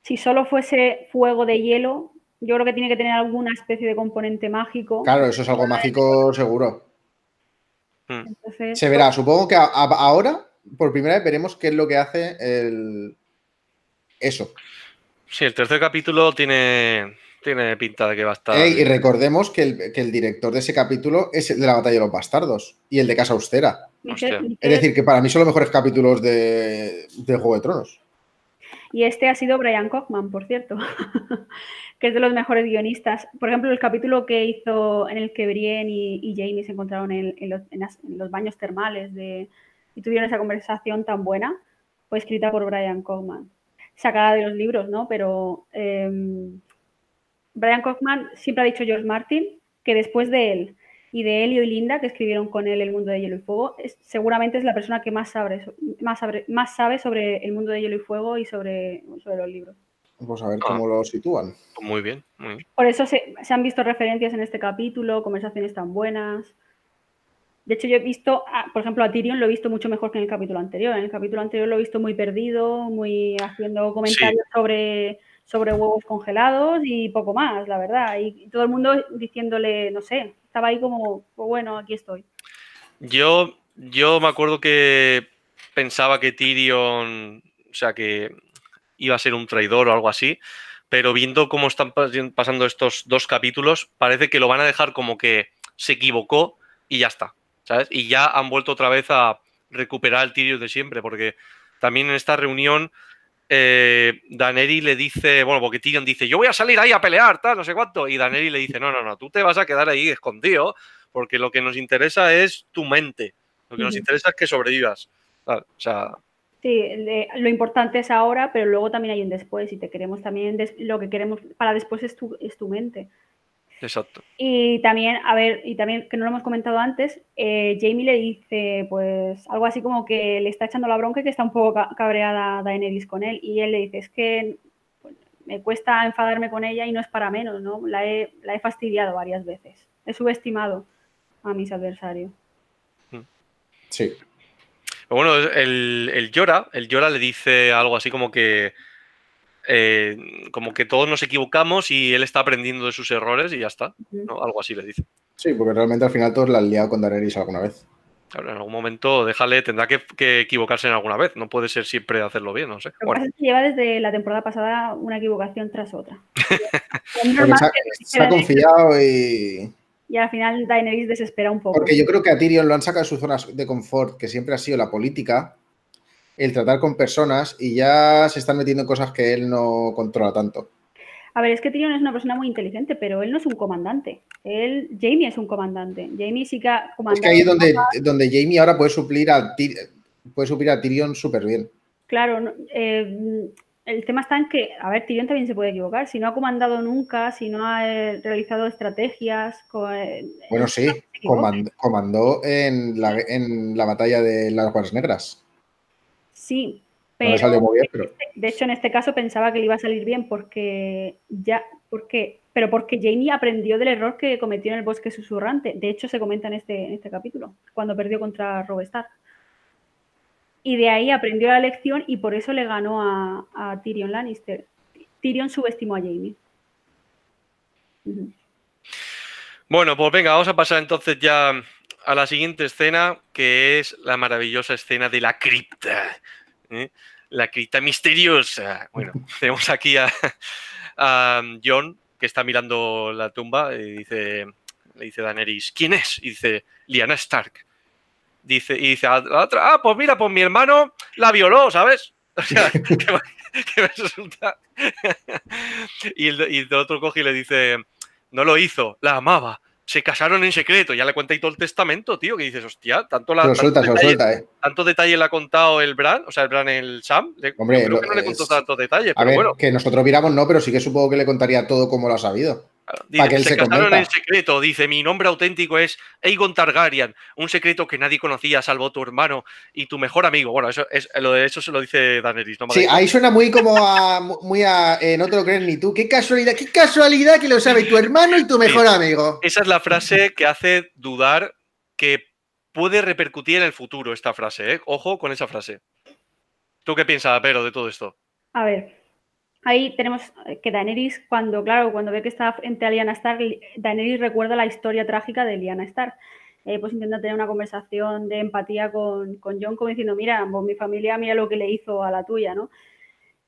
Speaker 3: Si solo fuese fuego de hielo, yo creo que tiene que tener alguna especie de componente mágico. Claro,
Speaker 2: eso es algo mágico seguro. Hmm. Se verá, supongo que ahora, por primera vez, veremos qué es lo que hace el... eso.
Speaker 1: Sí, el tercer capítulo tiene, tiene pinta de que va a estar... y recordemos
Speaker 2: que el, director de ese capítulo es el de la batalla de los bastardos y el de Casa Austera. Es decir, que para mí son los mejores capítulos de, de Juego de Tronos.
Speaker 3: Y este ha sido Brian Cockman, por cierto, que es de los mejores guionistas. Por ejemplo, el capítulo que hizo en el que Brienne y, Jamie se encontraron en, los, baños termales y tuvieron esa conversación tan buena, fue escrita por Brian Cockman. Sacada de los libros, ¿no? Pero em, Brian Cockman siempre ha dicho George Martin que después de él y de Elio y Linda, que escribieron con él El mundo de hielo y fuego, seguramente es la persona que más sabe, más, sabe, más sabe sobre el mundo de hielo y fuego y sobre, sobre los libros.
Speaker 2: Vamos a ver ah. cómo lo
Speaker 1: sitúan. Muy bien, muy bien.
Speaker 3: Por eso se, han visto referencias en este capítulo, conversaciones tan buenas. De hecho, yo he visto, por ejemplo, a Tyrion lo he visto mucho mejor que en el capítulo anterior. En el capítulo anterior lo he visto muy perdido, muy haciendo comentarios sobre, sobre huevos congelados y poco más, la verdad. y todo el mundo diciéndole, no sé, estaba ahí como, oh, bueno, aquí estoy.
Speaker 1: Yo, yo me acuerdo que pensaba que Tyrion, o sea, que iba a ser un traidor o algo así, pero viendo cómo están pasando estos dos capítulos, parece que lo van a dejar como que se equivocó y ya está, ¿sabes? Y ya han vuelto otra vez a recuperar el Tyrion de siempre, porque también en esta reunión eh, Daneri le dice, bueno, porque dice, yo voy a salir ahí a pelear, tal, no sé cuánto, y Daneri le dice, no, no, no, tú te vas a quedar ahí escondido, porque lo que nos interesa es tu mente, lo que nos interesa es que sobrevivas.
Speaker 3: Sí, lo importante es ahora, pero luego también hay un después y te queremos también, lo que queremos para después es tu, es tu mente. Exacto. Y también, a ver, y también que no lo hemos comentado antes, eh, Jamie le dice, pues, algo así como que le está echando la bronca y que está un poco cabreada Daenerys con él. Y él le dice, es que pues, me cuesta enfadarme con ella y no es para menos, ¿no? La he, fastidiado varias veces. He subestimado a mis adversarios.
Speaker 1: Mm. Sí. bueno, el, el Llora, el Llora le dice algo así como que eh, como que todos nos equivocamos y él está aprendiendo de sus errores y ya está, ¿no? Algo así le dice.
Speaker 2: Sí, porque realmente al final todos la han liado con Daenerys alguna vez.
Speaker 1: Claro, en algún momento, déjale, tendrá que, equivocarse en alguna vez. No puede ser siempre hacerlo bien, no sé. que
Speaker 3: lleva desde la temporada pasada una equivocación tras otra. se, ha, confiado
Speaker 2: y...
Speaker 3: Y al final Daenerys desespera un poco. Porque yo creo que a Tyrion
Speaker 2: lo han sacado de su zona de confort, que siempre ha sido la política, el tratar con personas y ya se están metiendo en cosas que él no controla tanto.
Speaker 3: A ver, es que Tyrion es una persona muy inteligente, pero él no es un comandante. Él, Jamie es un comandante. Jamie sí que ha comandado. Es que ahí es donde,
Speaker 2: donde Jamie ahora puede suplir a, puede suplir a Tyrion súper bien.
Speaker 3: Claro, eh, el tema está en que, a ver, Tyrion también se puede equivocar. Si no ha comandado nunca, si no ha eh, realizado estrategias. Eh,
Speaker 2: bueno, sí, comandó, en, la, batalla de las Guardas Negras.
Speaker 3: Sí, pero, este, De hecho, en este caso pensaba que le iba a salir bien porque ya, porque, pero porque jamie aprendió del error que cometió en el bosque susurrante. De hecho, se comenta en este, en este capítulo, cuando perdió contra Robestar. Y de ahí aprendió la lección y por eso le ganó a, Tyrion Lannister. Tyrion subestimó a Jamie.
Speaker 1: Bueno, pues venga, vamos a pasar entonces ya a la siguiente escena, que es la maravillosa escena de la cripta. ¿eh? La cripta misteriosa. Bueno, tenemos aquí a, John, que está mirando la tumba, y dice, le dice Daenerys, ¿quién es? Y dice, Liana Stark. Dice, y dice, ah, pues mira, pues mi hermano la violó, ¿sabes? O sea, y el otro coge y le dice, no lo hizo, la amaba se casaron en secreto, ya le cuenta todo el testamento, tío, que dices, hostia, tanto la. Tanto, suelta, detalle, suelta, eh. tanto detalle le ha contado el Bran, o sea, el Bran, el Sam. Hombre, creo que no le contó tantos detalles, pero ver, bueno. Que
Speaker 2: nosotros miramos, no, pero sí que supongo que le contaría todo como lo ha sabido. Dice, se, casaron en
Speaker 1: secreto, dice, mi nombre auténtico es Aegon Targaryen, un secreto que nadie conocía salvo tu hermano y tu mejor amigo. Bueno, eso, es, lo de se lo dice Daenerys. sí, ahí suena muy
Speaker 2: como a, muy a eh, no te lo crees ni tú. Qué casualidad, qué casualidad que lo sabe tu hermano y tu mejor amigo.
Speaker 1: Esa es la frase que hace dudar que puede repercutir en el futuro esta frase. ¿eh? Ojo con esa frase. ¿Tú qué piensas, Pero, de todo esto?
Speaker 3: A ver, Ahí tenemos eh, que Daenerys, cuando, claro, cuando ve que está frente a Lyanna Stark, Daenerys recuerda la historia trágica de Lyanna Stark. Eh, pues intenta tener una conversación de empatía con, con John, como diciendo, mira, pues mi familia, mira lo que le hizo a la tuya, ¿no?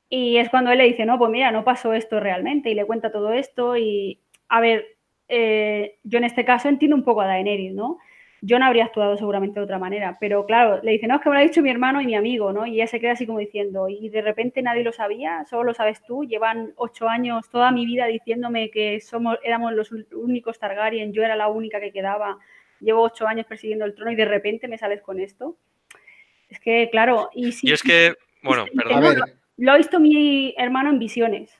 Speaker 3: Y es cuando él le dice, no, pues mira, no pasó esto realmente, y le cuenta todo esto, y a ver, eh, yo en este caso entiendo un poco a Daenerys, ¿no? yo no habría actuado seguramente de otra manera. Pero claro, le dicen, no, es que me lo ha dicho mi hermano y mi amigo, ¿no? Y ella se queda así como diciendo, y de repente nadie lo sabía, solo lo sabes tú, llevan ocho años, toda mi vida diciéndome que somos, éramos los únicos Targaryen, yo era la única que quedaba, llevo ocho años persiguiendo el trono y de repente me sales con esto. Es que, claro, y si... Y es que, bueno, perdón. Lo, lo ha visto mi hermano en visiones.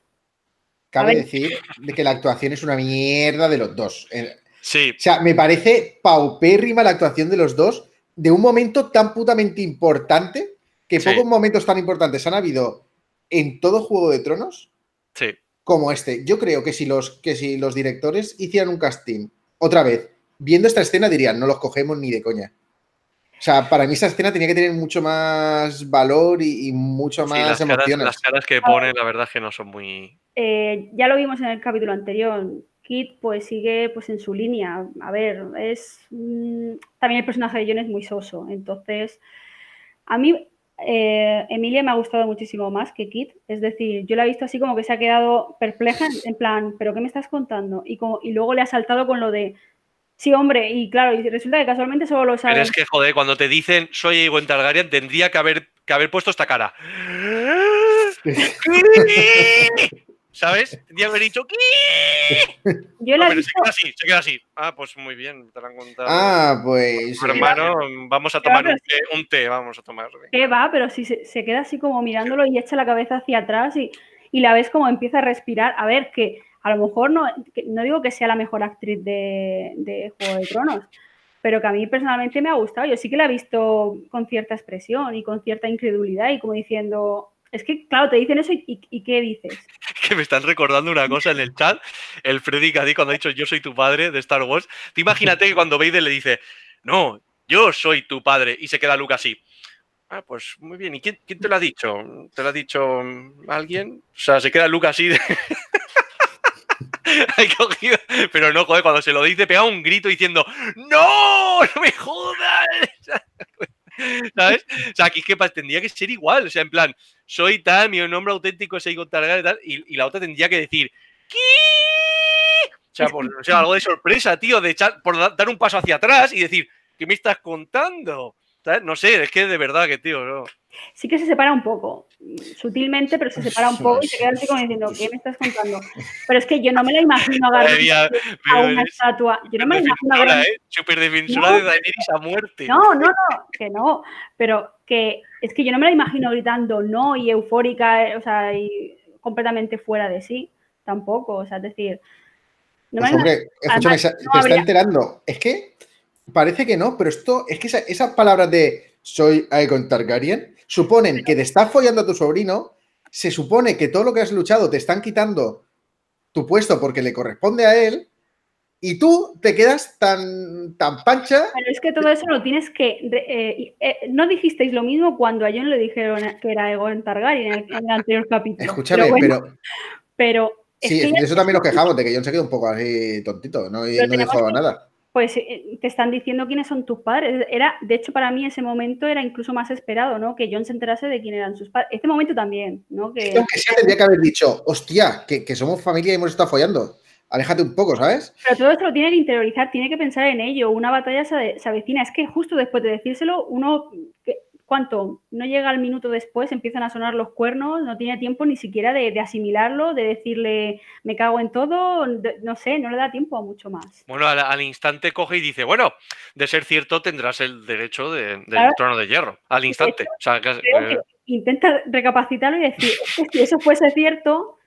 Speaker 3: Cabe decir
Speaker 2: de que la actuación es una mierda de los dos. Eh, o sea, me parece paupérrima la actuación de los dos de un momento tan putamente importante que pocos momentos tan importantes han habido en todo Juego de Tronos sí. como este. Yo creo que si, los, que si los directores hicieran un casting otra vez, viendo esta escena dirían, no los cogemos ni de coña. O sea, para mí esa escena tenía que tener mucho más valor y, mucho más emociones. las caras que pone,
Speaker 1: la verdad que no son muy...
Speaker 3: Eh, ya lo vimos en el capítulo anterior, Kit pues sigue pues en su línea. A ver, es mm, también el personaje de Jon es muy soso. Entonces, a mí eh, Emilia me ha gustado muchísimo más que Kit. Es decir, yo la he visto así como que se ha quedado perpleja en plan, ¿pero qué me estás contando? Y, como, y luego le ha saltado con lo de, sí, hombre, y claro, y resulta que casualmente solo lo sabe. Pero es
Speaker 1: que, joder, cuando te dicen soy en Targaryen, tendría que haber, que haber puesto esta cara. ¿Sabes? Tendría haber dicho que. Yo la ah, se queda así, se queda así. Ah, pues muy bien, te lo han contado. Ah, pues. Hermano, vamos a tomar un té, vamos a tomar.
Speaker 3: ¿Qué va? Pero si se, queda así como mirándolo y echa la cabeza hacia atrás y, la ves como empieza a respirar. A ver, que a lo mejor no, no digo que sea la mejor actriz de, Juego de Cronos, pero que a mí personalmente me ha gustado. Yo sí que la he visto con cierta expresión y con cierta incredulidad y como diciendo, es que, claro, te dicen eso y, ¿qué dices?
Speaker 1: que me están recordando una cosa en el chat. El Freddy Cadí cuando ha dicho yo soy tu padre de Star Wars. Te imagínate que cuando Vader le dice, no, yo soy tu padre, y se queda Luke así. Ah, pues muy bien. ¿Y quién, te lo ha dicho? ¿Te lo ha dicho alguien? O sea, se queda Luke así de... Pero no, joder, cuando se lo dice, pega un grito diciendo ¡No! ¡No me jodas! ¿Sabes? O sea, aquí es que tendría que ser igual. O sea, en plan, soy tal, mi nombre auténtico es Igor Targar y tal, y, la otra tendría que decir,
Speaker 3: ¿qué? O sea, algo de
Speaker 1: sorpresa, tío, de echar, por dar un paso hacia atrás y decir, ¿qué me estás contando? No sé, es que de verdad que, tío, no.
Speaker 3: Sí que se separa un poco, sutilmente, pero se separa un poco y se queda así como diciendo, ¿qué me estás contando? Pero es que yo no me la imagino agarrar a una estatua. Yo no me la imagino agarrar. ¿eh?
Speaker 1: Superdefensora no, de Daenerys a muerte. No,
Speaker 3: no, no, que no. Pero que es que yo no me la imagino gritando no y eufórica, eh, o sea, y completamente fuera de sí, tampoco, o sea, es decir... No me pues está
Speaker 2: enterando. Es que parece que no, pero esto, es que esas palabras de soy Aegon Targaryen suponen que te estás follando a tu sobrino, se supone que todo lo que has luchado te están quitando tu puesto porque le corresponde a él, y tú te quedas tan, tan
Speaker 3: pancha. Pero es que todo eso lo tienes que. Eh, eh, no dijisteis lo mismo cuando a John le dijeron que era Egon Targaryen en el, en el anterior capítulo. Escúchame, pero. pero, sí, eso también nos quejamos,
Speaker 2: de que John se quedó un poco así tontito, ¿no? Y nada.
Speaker 3: Pues eh, te están diciendo quiénes son tus padres. Era, de hecho, para mí ese momento era incluso más esperado, ¿no? Que John se enterase de quién eran sus padres. Este momento también, ¿no? Que...
Speaker 2: Sí, tendría que haber dicho, hostia, que, que somos familia y hemos estado follando alejate un poco, ¿sabes?
Speaker 3: Pero todo esto lo tiene que interiorizar, tiene que pensar en ello. Una batalla se, avecina. Es que justo después de decírselo, uno, ¿cuánto? No llega al minuto después, empiezan a sonar los cuernos, no tiene tiempo ni siquiera de, asimilarlo, de decirle, me cago en todo, no sé, no le da tiempo a mucho más.
Speaker 1: Bueno, al, instante coge y dice, bueno, de ser cierto tendrás el derecho del trono de hierro, al instante. Eh,
Speaker 3: intenta recapacitarlo y decir, si eso fuese cierto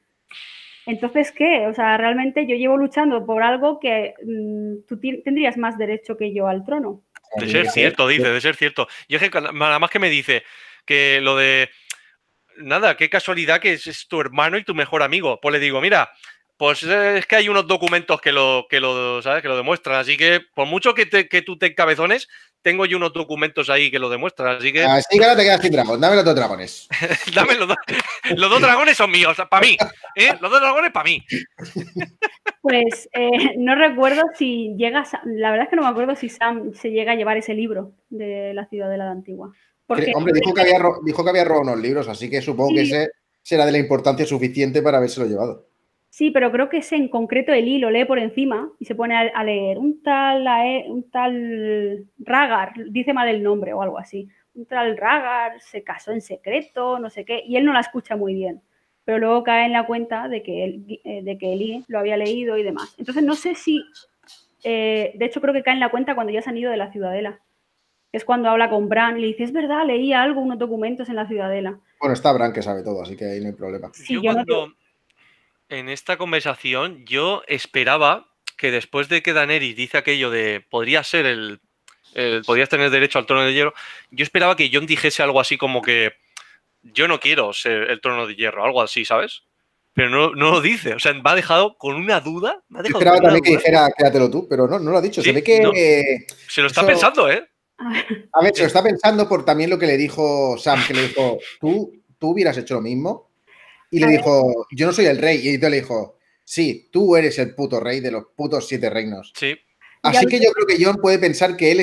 Speaker 3: entonces, ¿qué? O sea, realmente yo llevo luchando por algo que mm, tú tendrías más derecho que yo al trono. De ser cierto,
Speaker 1: dice, de ser cierto. Y es que nada más que me dice que lo de... Nada, qué casualidad que es, tu hermano y tu mejor amigo. Pues le digo, mira, pues eh, es que hay unos documentos que lo, que lo, ¿sabes? Que lo demuestran. Así que por mucho que, que tú te encabezones, tengo yo unos documentos ahí que lo demuestran, así que... Así que ahora te
Speaker 2: quedas sin dragón, dame los dos
Speaker 1: dragones. dame los, dos. los dos dragones son míos, para mí, ¿eh? los dos dragones para mí.
Speaker 3: pues eh, no recuerdo si llega, la verdad es que no me acuerdo si Sam se llega a llevar ese libro de la ciudad de la antigua. Hombre, dijo que,
Speaker 2: había, robado unos libros, así que supongo que ese será de la importancia suficiente para habérselo llevado.
Speaker 3: Sí, pero creo que es en concreto el lo lee por encima y se pone a, leer un tal, e, un tal Ragar, dice mal el nombre o algo así. Un tal Ragar se casó en secreto, no sé qué, y él no la escucha muy bien. Pero luego cae en la cuenta de que, él eh, de que lo había leído y demás. Entonces no sé si, eh, de hecho creo que cae en la cuenta cuando ya se han ido de la ciudadela. Es cuando habla con Bran y le dice, es verdad, leí algo, unos documentos en la ciudadela.
Speaker 2: Bueno, está Bran que sabe todo, así que ahí no hay problema.
Speaker 1: cuando en esta conversación yo esperaba que después de que Daenerys dice aquello de podría ser el, podrías tener derecho al trono de hierro, yo esperaba que John dijese algo así como que yo no quiero ser el trono de hierro, algo así, ¿sabes? Pero no, no lo dice, o sea, me ha dejado con una duda. esperaba también que dijera
Speaker 2: créatelo tú, pero no, lo ha dicho. se ve que.
Speaker 1: se lo está pensando, ¿eh?
Speaker 2: A ver, se lo está pensando por también lo que le dijo Sam, que le dijo, tú, tú hubieras hecho lo mismo.
Speaker 1: Y le dijo,
Speaker 2: yo no soy el rey. Y él le dijo, sí, tú eres el puto rey de los putos siete reinos.
Speaker 1: Sí. Así que yo
Speaker 2: creo que John puede pensar que él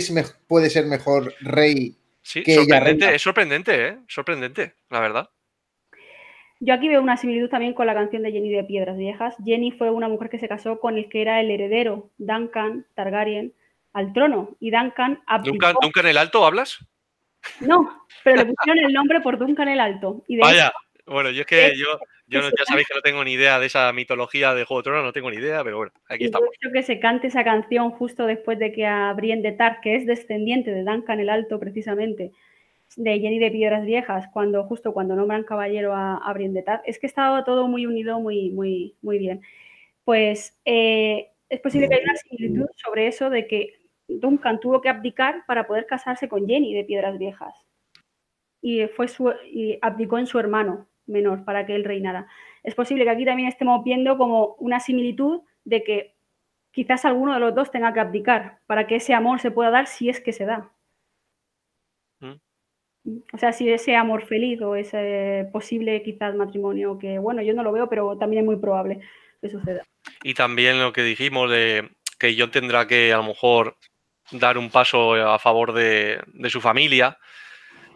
Speaker 2: puede ser mejor rey.
Speaker 1: Sí, que sorprendente, es sorprendente, ¿eh? Sorprendente, la verdad.
Speaker 3: Yo aquí veo una similitud también con la canción de Jenny de Piedras Viejas. Jenny fue una mujer que se casó con el que era el heredero, Duncan Targaryen, al trono. Y Duncan Duncan,
Speaker 1: ¿Duncan el Alto hablas?
Speaker 3: No, pero le pusieron el nombre por Duncan el Alto. Y de Vaya.
Speaker 1: Bueno, yo es que yo, ya sabéis que no tengo ni idea de esa mitología de Juego de Tronos, no tengo ni idea, pero bueno, aquí estamos.
Speaker 3: Yo que se cante esa canción justo después de que a de que es descendiente de Duncan el Alto precisamente, de Jenny de Piedras Viejas, cuando justo cuando nombran caballero a, a de es que estaba todo muy unido, muy, muy, muy bien. Pues eh, es posible que haya una similitud sobre eso de que Duncan tuvo que abdicar para poder casarse con Jenny de Piedras Viejas. Y, fue su, y abdicó en su hermano menor para que él reinara. Es posible que aquí también estemos viendo como una similitud de que quizás alguno de los dos tenga que abdicar para que ese amor se pueda dar si es que se da. Mm. O sea, si ese amor feliz o ese posible quizás matrimonio que, bueno, yo no lo veo, pero también es muy probable que suceda.
Speaker 1: Y también lo que dijimos de que John tendrá que a lo mejor dar un paso a favor de su familia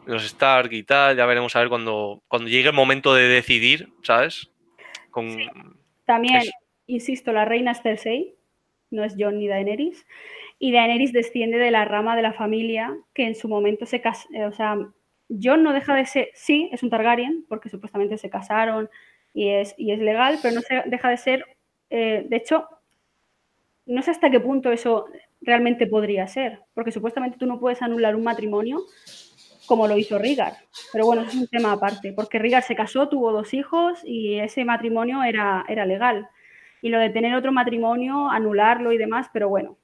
Speaker 1: los Stark y tal, ya veremos a ver cuando, cuando llegue el momento de decidir, ¿sabes?
Speaker 3: También, insisto, la reina es Cersei, no es John ni Daenerys, y Daenerys desciende de la rama de la familia que en su momento se casó, eh, o sea, John no deja de ser, sí, es un Targaryen, porque supuestamente se casaron y es, y es legal, pero no se deja de ser, eh, de hecho, no sé hasta qué punto eso realmente podría ser, porque supuestamente tú no puedes anular un matrimonio como lo hizo Rigard, Pero bueno, es un tema aparte, porque Rigard se casó, tuvo dos hijos y ese matrimonio era, era legal. Y lo de tener otro matrimonio, anularlo y demás, pero bueno,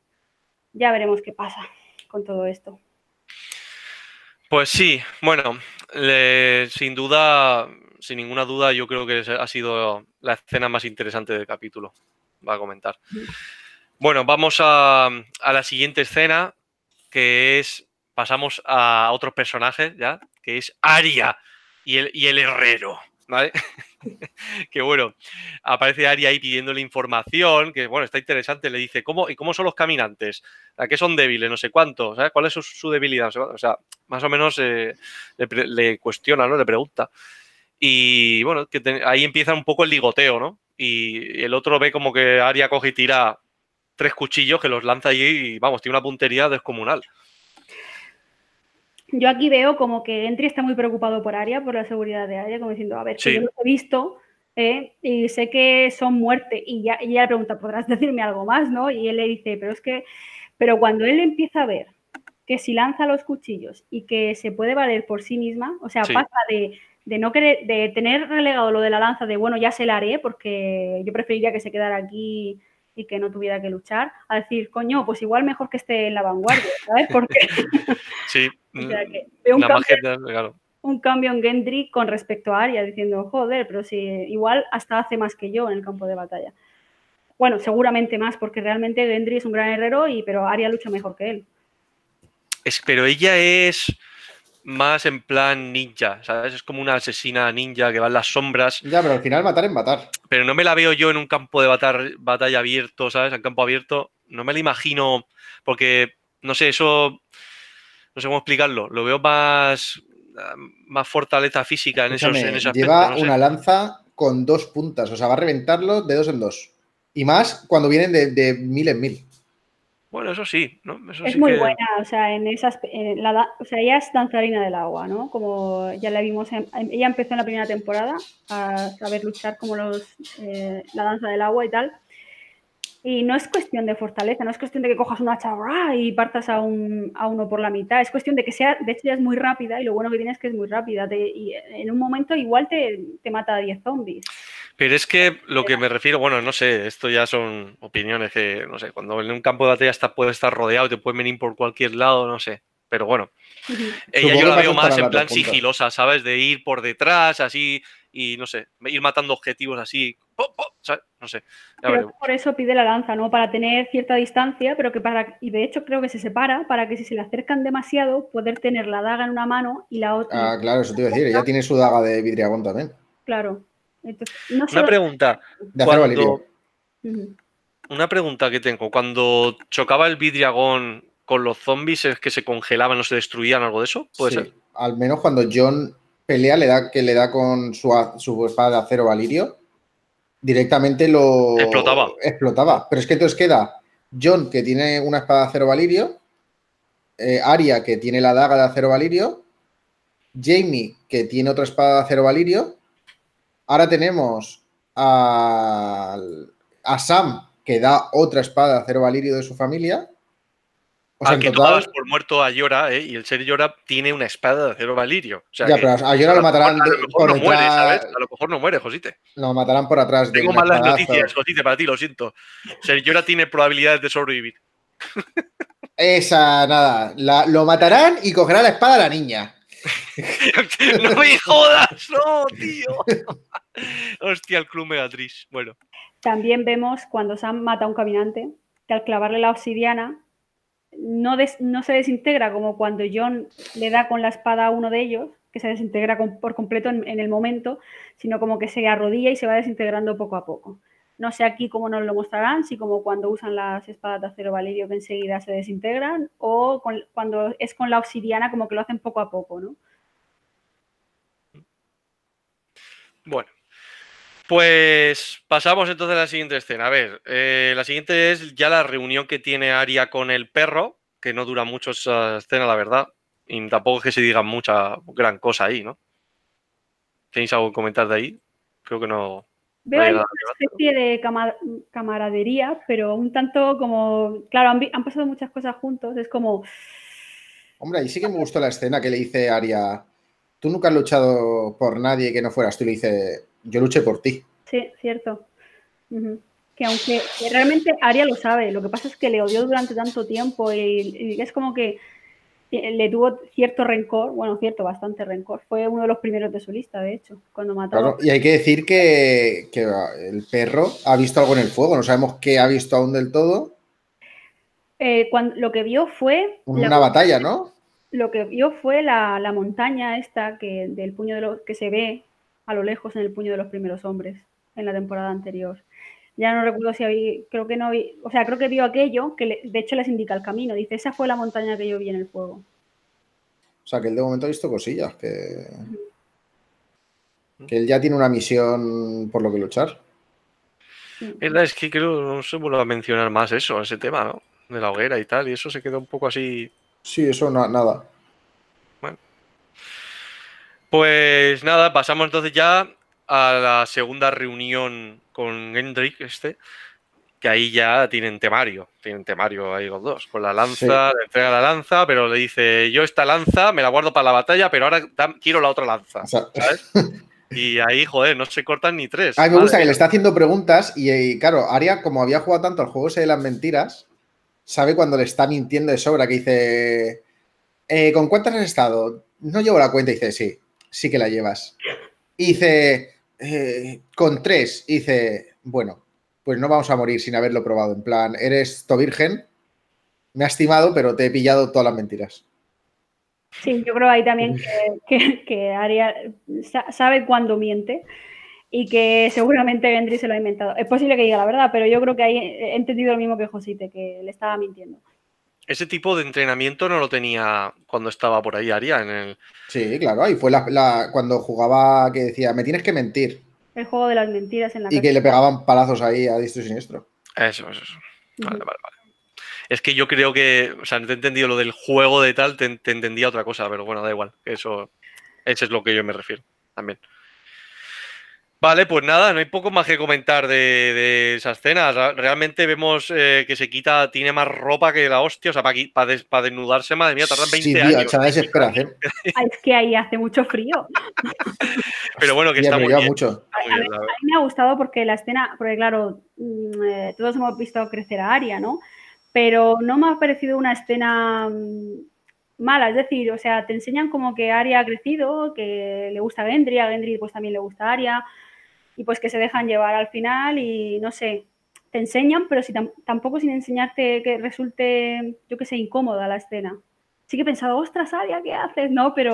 Speaker 3: ya veremos qué pasa con todo esto.
Speaker 1: Pues sí, bueno, sin duda, sin ninguna duda, yo creo que ha sido la escena más interesante del capítulo. Va a comentar. Bueno, vamos a, a la siguiente escena, que es pasamos a otro personaje ya, que es Aria y el, y el herrero. que bueno, aparece Aria ahí pidiéndole información, que bueno, está interesante, le dice, ¿cómo, ¿y cómo son los caminantes? ¿A qué son débiles? No sé cuántos. ¿Cuál es su, debilidad? O sea, más o menos eh, le, cuestiona, ¿no? Le pregunta. Y bueno, que ahí empieza un poco el ligoteo, ¿no? Y el otro ve como que Aria coge y tira tres cuchillos que los lanza allí y vamos, tiene una puntería descomunal
Speaker 3: yo aquí veo como que Entry está muy preocupado por Aria, por la seguridad de Aria, como diciendo, a ver, yo lo he visto eh, y sé que son muerte. Y, ya, ella pregunta, ¿podrás decirme algo más? ¿no? Y él le dice, pero es que, pero cuando él empieza a ver que si lanza los cuchillos y que se puede valer por sí misma, o sea, pasa de, de no querer, de tener relegado lo de la lanza de, bueno, ya se la haré porque yo preferiría que se quedara aquí y que no tuviera que luchar, a decir, coño, pues igual mejor que esté en la vanguardia, ¿sabes? Porque...
Speaker 1: sí, veo un,
Speaker 3: cambio, en Gendry con respecto a Arya, diciendo, joder, pero si igual hasta hace más que yo en el campo de batalla. Bueno, seguramente más, porque realmente Gendry es un gran herrero, y, pero Arya lucha mejor que él.
Speaker 1: pero ella es más en plan ninja, ¿sabes? Es como una asesina ninja que va en las sombras. Ya,
Speaker 2: pero al final matar es matar.
Speaker 1: Pero no me la veo yo en un campo de batalla abierto, ¿sabes? En campo abierto. No me la imagino porque, no sé, eso... No sé cómo explicarlo. Lo veo más, más fortaleza física en, esos, Lleva una
Speaker 2: lanza con dos puntas, o sea, va a reventarlo de dos en dos. Y más cuando vienen de, de mil en mil.
Speaker 1: Bueno, eso sí,
Speaker 3: es muy buena, o sea, en esas, ella es danzarina del agua, ¿no? Como ya la vimos, ella empezó en la primera temporada a saber luchar como los, eh, la danza del agua y tal. Y no es cuestión de fortaleza, no es cuestión de que cojas una charra y partas a, uno por la mitad, es cuestión de que sea, de hecho ya es muy rápida y lo bueno que tiene es que es muy rápida y en un momento igual te, te mata a 10 zombies.
Speaker 1: Pero es que lo que me refiero, bueno, no sé, esto ya son opiniones que, no sé, cuando en un campo de batalla está, puede estar rodeado, te pueden venir por cualquier lado, no sé. Pero bueno, ella eh, yo la veo más en plan sigilosa, ¿sabes? De ir por detrás, así, y no sé, ir matando objetivos así. ¡oh, oh! No sé.
Speaker 3: por eso pide la lanza, ¿no? Para tener cierta distancia, pero que para. Y de hecho creo que se separa para que si se le acercan demasiado, poder tener la daga en una mano y la otra. Ah, claro,
Speaker 2: eso te iba a decir. Ella tiene su daga de vidriagón también.
Speaker 3: Claro. Una pregunta.
Speaker 1: Una pregunta que tengo. Cuando chocaba el vidriagón con los zombies, ¿es que se congelaban o se destruían algo de eso? ¿Puede ser?
Speaker 2: Al menos cuando John pelea, le da, que le da con su, espada de acero Valirio, directamente lo. Explotaba. Explotaba. Pero es que entonces queda John, que tiene una espada de acero Valirio, eh, Aria, que tiene la daga de acero Valirio, Jamie, que tiene otra espada de acero Valirio, Ahora tenemos a, Sam, que da otra espada a Cero Valirio de su familia. O sea, que dabas
Speaker 1: por muerto a Llora, ¿eh? y el ser Llora tiene una espada de acero valirio. ya, pero a Llora lo matarán a lo mejor no muere, ¿sabes? A lo mejor no muere, Josite.
Speaker 2: Lo matarán por atrás. Tengo malas noticias,
Speaker 1: Josite, para ti, lo siento. Ser Llora tiene probabilidades de sobrevivir.
Speaker 2: Esa, nada. lo matarán y cogerá la espada a la niña.
Speaker 3: no me jodas, no, tío.
Speaker 1: Hostia, el club Megatriz. Bueno.
Speaker 3: También vemos cuando Sam mata a un caminante, que al clavarle la obsidiana no, se desintegra como cuando John le da con la espada a uno de ellos, que se desintegra por completo en, el momento, sino como que se arrodilla y se va desintegrando poco a poco. No sé aquí cómo nos lo mostrarán, si como cuando usan las espadas de acero valerio que enseguida se desintegran, o cuando es con la obsidiana como que lo hacen poco a poco, ¿no?
Speaker 1: Bueno, pues pasamos entonces a la siguiente escena. A ver, eh, la siguiente es ya la reunión que tiene Aria con el perro, que no dura mucho esa escena, la verdad. Y tampoco es que se diga mucha gran cosa ahí, ¿no? ¿Tenéis algo que comentar de ahí? Creo que no.
Speaker 3: Veo una especie de camaradería, pero un tanto como, claro, han, pasado muchas cosas juntos, es como...
Speaker 2: Hombre, y sí que me gustó la escena que le dice Aria, tú nunca has luchado por nadie que no fueras tú, le dice, yo luché por ti.
Speaker 3: Sí, cierto. Que aunque realmente Aria lo sabe, lo que pasa es que le odió durante tanto tiempo y es como que le tuvo cierto rencor, bueno, cierto, bastante rencor. Fue uno de los primeros de su lista, de hecho, cuando mató. y hay
Speaker 2: que decir que, el perro ha visto algo en el fuego, no sabemos qué ha visto aún del todo.
Speaker 3: Eh, lo que vio fue... Una batalla, ¿no? Lo que vio fue la, montaña esta que, del puño de lo, que se ve a lo lejos en el puño de los primeros hombres en la temporada anterior ya no recuerdo si había, creo que no había, o sea, creo que vio aquello que de hecho les indica el camino, dice, esa fue la montaña que yo vi en el fuego.
Speaker 2: O sea, que él de momento ha visto cosillas, que, que él ya tiene una misión por lo que luchar.
Speaker 3: Es
Speaker 1: que creo, no se vuelve a mencionar más eso, ese tema, ¿no? De la hoguera y tal, y eso se queda un poco así.
Speaker 2: Sí, eso nada.
Speaker 1: Bueno. Pues nada, pasamos entonces ya a la segunda reunión con Hendrik, este, que ahí ya tienen temario, tienen temario ahí los dos, con la lanza, le entrega la lanza, pero le dice, yo esta lanza me la guardo para la batalla, pero ahora quiero la otra lanza, ¿sabes? Y ahí, joder, no se cortan ni tres. A mí me gusta que le está
Speaker 2: haciendo preguntas y, claro, Aria, como había jugado tanto al juego ese de las mentiras, sabe cuando le está mintiendo de sobra, que dice, eh, ¿con cuántas has estado? No llevo la cuenta, dice, sí, sí que la llevas. Y dice, eh, con tres hice, bueno, pues no vamos a morir sin haberlo probado. En plan, eres to virgen, me has estimado pero te he pillado todas las mentiras.
Speaker 3: Sí, yo creo ahí también que, Aria sabe cuando miente y que seguramente Vendry se lo ha inventado. Es posible que diga la verdad, pero yo creo que ahí he entendido lo mismo que Josite, que le estaba mintiendo
Speaker 1: ese tipo de entrenamiento no lo tenía cuando estaba por ahí Aria en el.
Speaker 2: Sí, claro, ahí fue la, cuando jugaba que decía, me tienes que mentir.
Speaker 3: El juego de las mentiras en la Y que le pegaban
Speaker 2: palazos ahí a Distro y
Speaker 1: siniestro. Eso, eso, eso.
Speaker 3: Vale, vale, vale.
Speaker 1: Es que yo creo que, o sea, no te he entendido lo del juego de tal, te, te entendía otra cosa, pero bueno, da igual. Eso, eso es lo que yo me refiero también. Vale, pues nada, no hay poco más que comentar de, de esas escenas. Realmente vemos eh, que se quita, tiene más ropa que la hostia. O sea, para desnudarse, madre mía, tardan 20 sí, años.
Speaker 3: ¿eh? es que ahí hace mucho frío.
Speaker 2: pero bueno, que está muy bien. Mucho. a, mí
Speaker 3: me ha gustado porque la escena, porque claro, mm, eh, todos hemos visto crecer a Aria, ¿no? Pero no me ha parecido una escena mm, mala, es decir, o sea, te enseñan como que Aria ha crecido, que le gusta a Gendry, a Gendry pues también le gusta a Aria, y pues que se dejan llevar al final y no sé, te enseñan, pero si tampoco sin enseñarte que resulte, yo que sé, incómoda la escena. Sí que he pensado, ostras, Aria, ¿qué haces? No, pero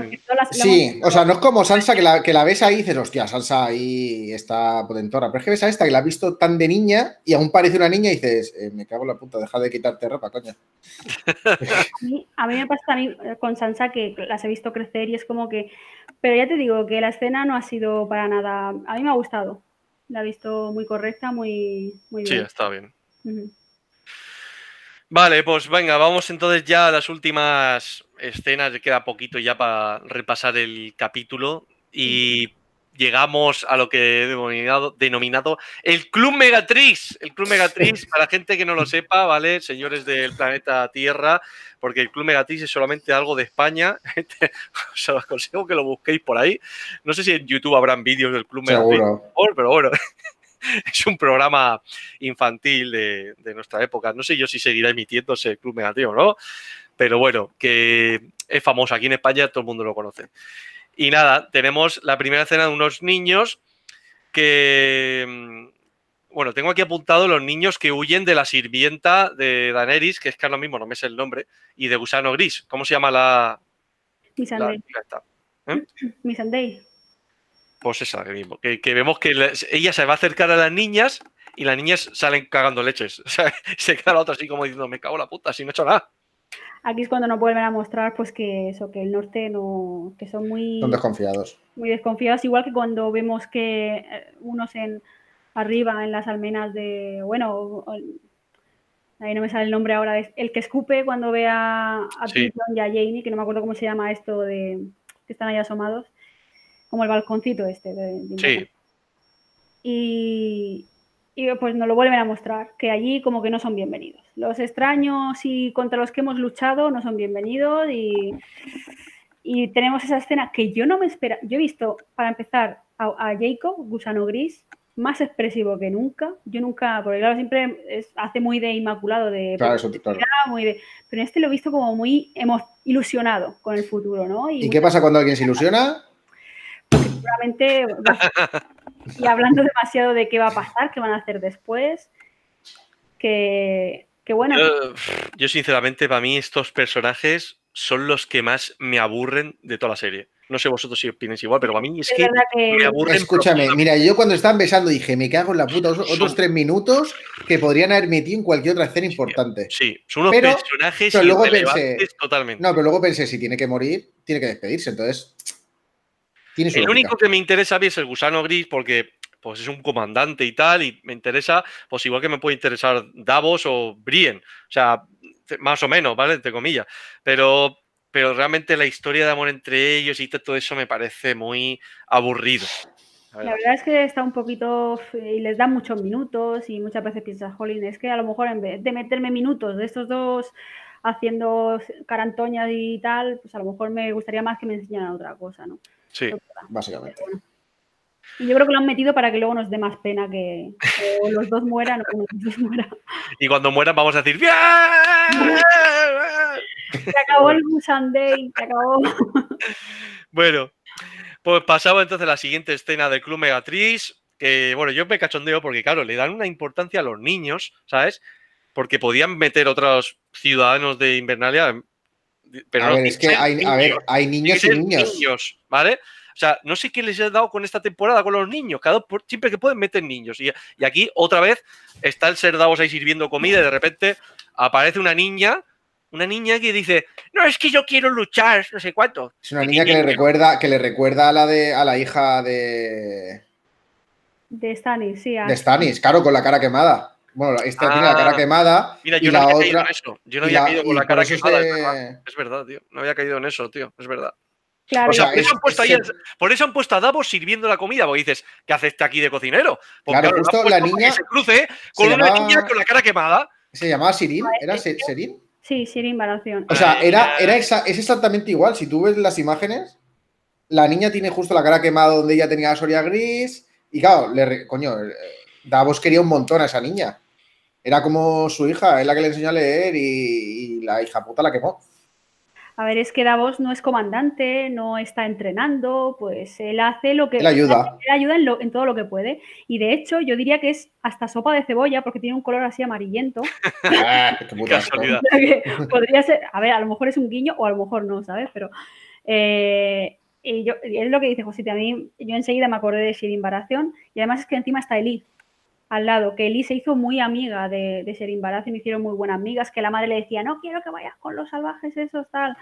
Speaker 3: Mm. sí,
Speaker 2: o sea, no es como Sansa que la, ves ahí y dices, hostia, Sansa ahí está potentora. Pero es que ves a esta que la has visto tan de niña y aún parece una niña y dices, eh, me cago en la puta, deja de quitarte ropa, coño.
Speaker 3: A mí, me pasa eh, con Sansa que las he visto crecer y es como que. Pero ya te digo que la escena no ha sido para nada. A mí me ha gustado. La he visto muy correcta, muy, bien. Sí, está
Speaker 1: bien. Vale, pues venga, vamos entonces ya a las últimas escenas, queda poquito ya para repasar el capítulo y llegamos a lo que he denominado, el Club Megatrix. El Club Megatrix, para gente que no lo sepa, ¿vale? Señores del planeta Tierra, porque el Club Megatrix es solamente algo de España. Os aconsejo que lo busquéis por ahí. No sé si en YouTube habrán vídeos del Club Megatrix, pero bueno. es un programa infantil de, nuestra época. No sé yo si seguirá emitiéndose el Club Negativo, ¿no? Pero bueno, que es famoso. Aquí en España todo el mundo lo conoce. Y nada, tenemos la primera escena de unos niños que... Mm, bueno, tengo aquí apuntado los niños que huyen de la sirvienta de Daenerys, que es que mismo no me sé el nombre, y de Gusano Gris. ¿Cómo se llama la...? Misandei? pues es mismo. Que, vemos que ella se va a acercar a las niñas y las niñas salen cagando leches. se queda la otra así como diciendo, me cago en la puta, si no he hecho nada.
Speaker 3: Aquí es cuando nos vuelven a mostrar pues que eso, que el norte no, que son muy... desconfiados. Muy desconfiados, igual que cuando vemos que eh, unos en arriba en las almenas de, bueno, ahí no me sale el nombre ahora, el que escupe cuando ve a, a y a Janie, que no me acuerdo cómo se llama esto de que están ahí asomados como el balconcito este. sí. Y, y pues nos lo vuelven a mostrar, que allí como que no son bienvenidos. Los extraños y contra los que hemos luchado no son bienvenidos y, y tenemos esa escena que yo no me espera. Yo he visto, para empezar, a, a, Jacob, gusano gris, más expresivo que nunca. Yo nunca, porque claro, siempre hace muy de inmaculado, de, claro, eso, muy de... Pero en este lo he visto como muy ilusionado con el futuro, ¿no? ¿Y qué
Speaker 2: pasa cuando alguien se ilusiona?
Speaker 3: y hablando demasiado de qué va a pasar, qué van a hacer después, que, bueno.
Speaker 1: Yo, sinceramente, para mí estos personajes son los que más me aburren de toda la serie. No sé vosotros si opináis igual, pero para mí es, que, me aburren. Escúchame, mira,
Speaker 2: yo cuando estaban besando dije, me cago en la puta, otros tres minutos que podrían haber metido en cualquier otra escena importante. Sí, son unos personajes pero luego pensé, totalmente. No, pero luego pensé, si tiene que morir, tiene que despedirse, entonces
Speaker 1: el único que me interesa a mí es el gusano gris porque pues es un comandante y tal, y me interesa, pues igual que me puede interesar Davos o Brien, o sea, más o menos, ¿vale? Entre comillas. Pero, pero realmente la historia de amor entre ellos y todo eso me parece muy aburrido. La verdad.
Speaker 3: es que está un poquito y les da muchos minutos y muchas veces piensas, jolín, es que a lo mejor en vez de meterme minutos de estos dos haciendo carantoñas y tal, pues a lo mejor me gustaría más que me enseñaran otra cosa, ¿no?
Speaker 4: Sí,
Speaker 1: básicamente.
Speaker 3: Y yo creo que lo han metido para que luego nos dé más pena que, los dos mueran o que los dos mueran.
Speaker 1: Y cuando mueran vamos a decir ¡Bien!
Speaker 3: Se acabó el Busan Day, acabó.
Speaker 1: Bueno, pues pasaba entonces a la siguiente escena del Club Megatriz. Que bueno, yo me cachondeo porque, claro, le dan una importancia a los niños, ¿sabes? Porque podían meter otros ciudadanos de Invernalia. Pero a ver, es que hay, niños, niños y Niños, ¿vale? O sea, no sé qué les he dado con esta temporada con los niños. Cada, siempre que pueden meter niños. Y, aquí otra vez está el ser ahí sirviendo comida y de repente aparece una niña una niña que dice, no, es que yo quiero luchar, no sé cuánto.
Speaker 2: Es una niña que le recuerda, que le recuerda a la de a la hija de.
Speaker 3: De Stanis, sí. De Stanis,
Speaker 2: claro, con la cara quemada. Bueno, esta tiene la cara ah. quemada. Mira, yo no la había caído en eso. Yo no había caído con la cara quemada,
Speaker 1: es, verdad. tío. No había caído en eso, tío. Es verdad. Claro, o sea, por, eso han puesto ahí, por eso han puesto a Davos sirviendo la comida, porque dices, ¿qué haces este aquí de cocinero? Porque claro, justo la niña se cruce
Speaker 2: con una niña
Speaker 1: con la cara quemada.
Speaker 2: ¿Se llamaba Sirin? ¿Era Sirin?
Speaker 3: Sí, Sirin Valación. O sea, era, era
Speaker 2: es exactamente igual. Si tú ves las imágenes, la niña tiene justo la cara quemada donde ella tenía la soria gris. Y claro, le coño, eh, Davos quería un montón a esa niña. Era como su hija, es la que le enseñó a leer y, la hija puta la quemó.
Speaker 3: A ver, es que Davos no es comandante, no está entrenando, pues él hace lo que... Él ayuda. Él ayuda en, todo lo que puede. Y de hecho, yo diría que es hasta sopa de cebolla porque tiene un color así amarillento.
Speaker 4: Ah,
Speaker 3: podría ser, a ver, a lo mejor es un guiño o a lo mejor no, ¿sabes? Pero... Eh, es lo que dice José, a mí yo enseguida me acordé de Shirin Invaración y además es que encima está Eli, al lado, que Eli se hizo muy amiga de, de Baraz, y me hicieron muy buenas amigas, que la madre le decía, no quiero que vayas con los salvajes, esos tal.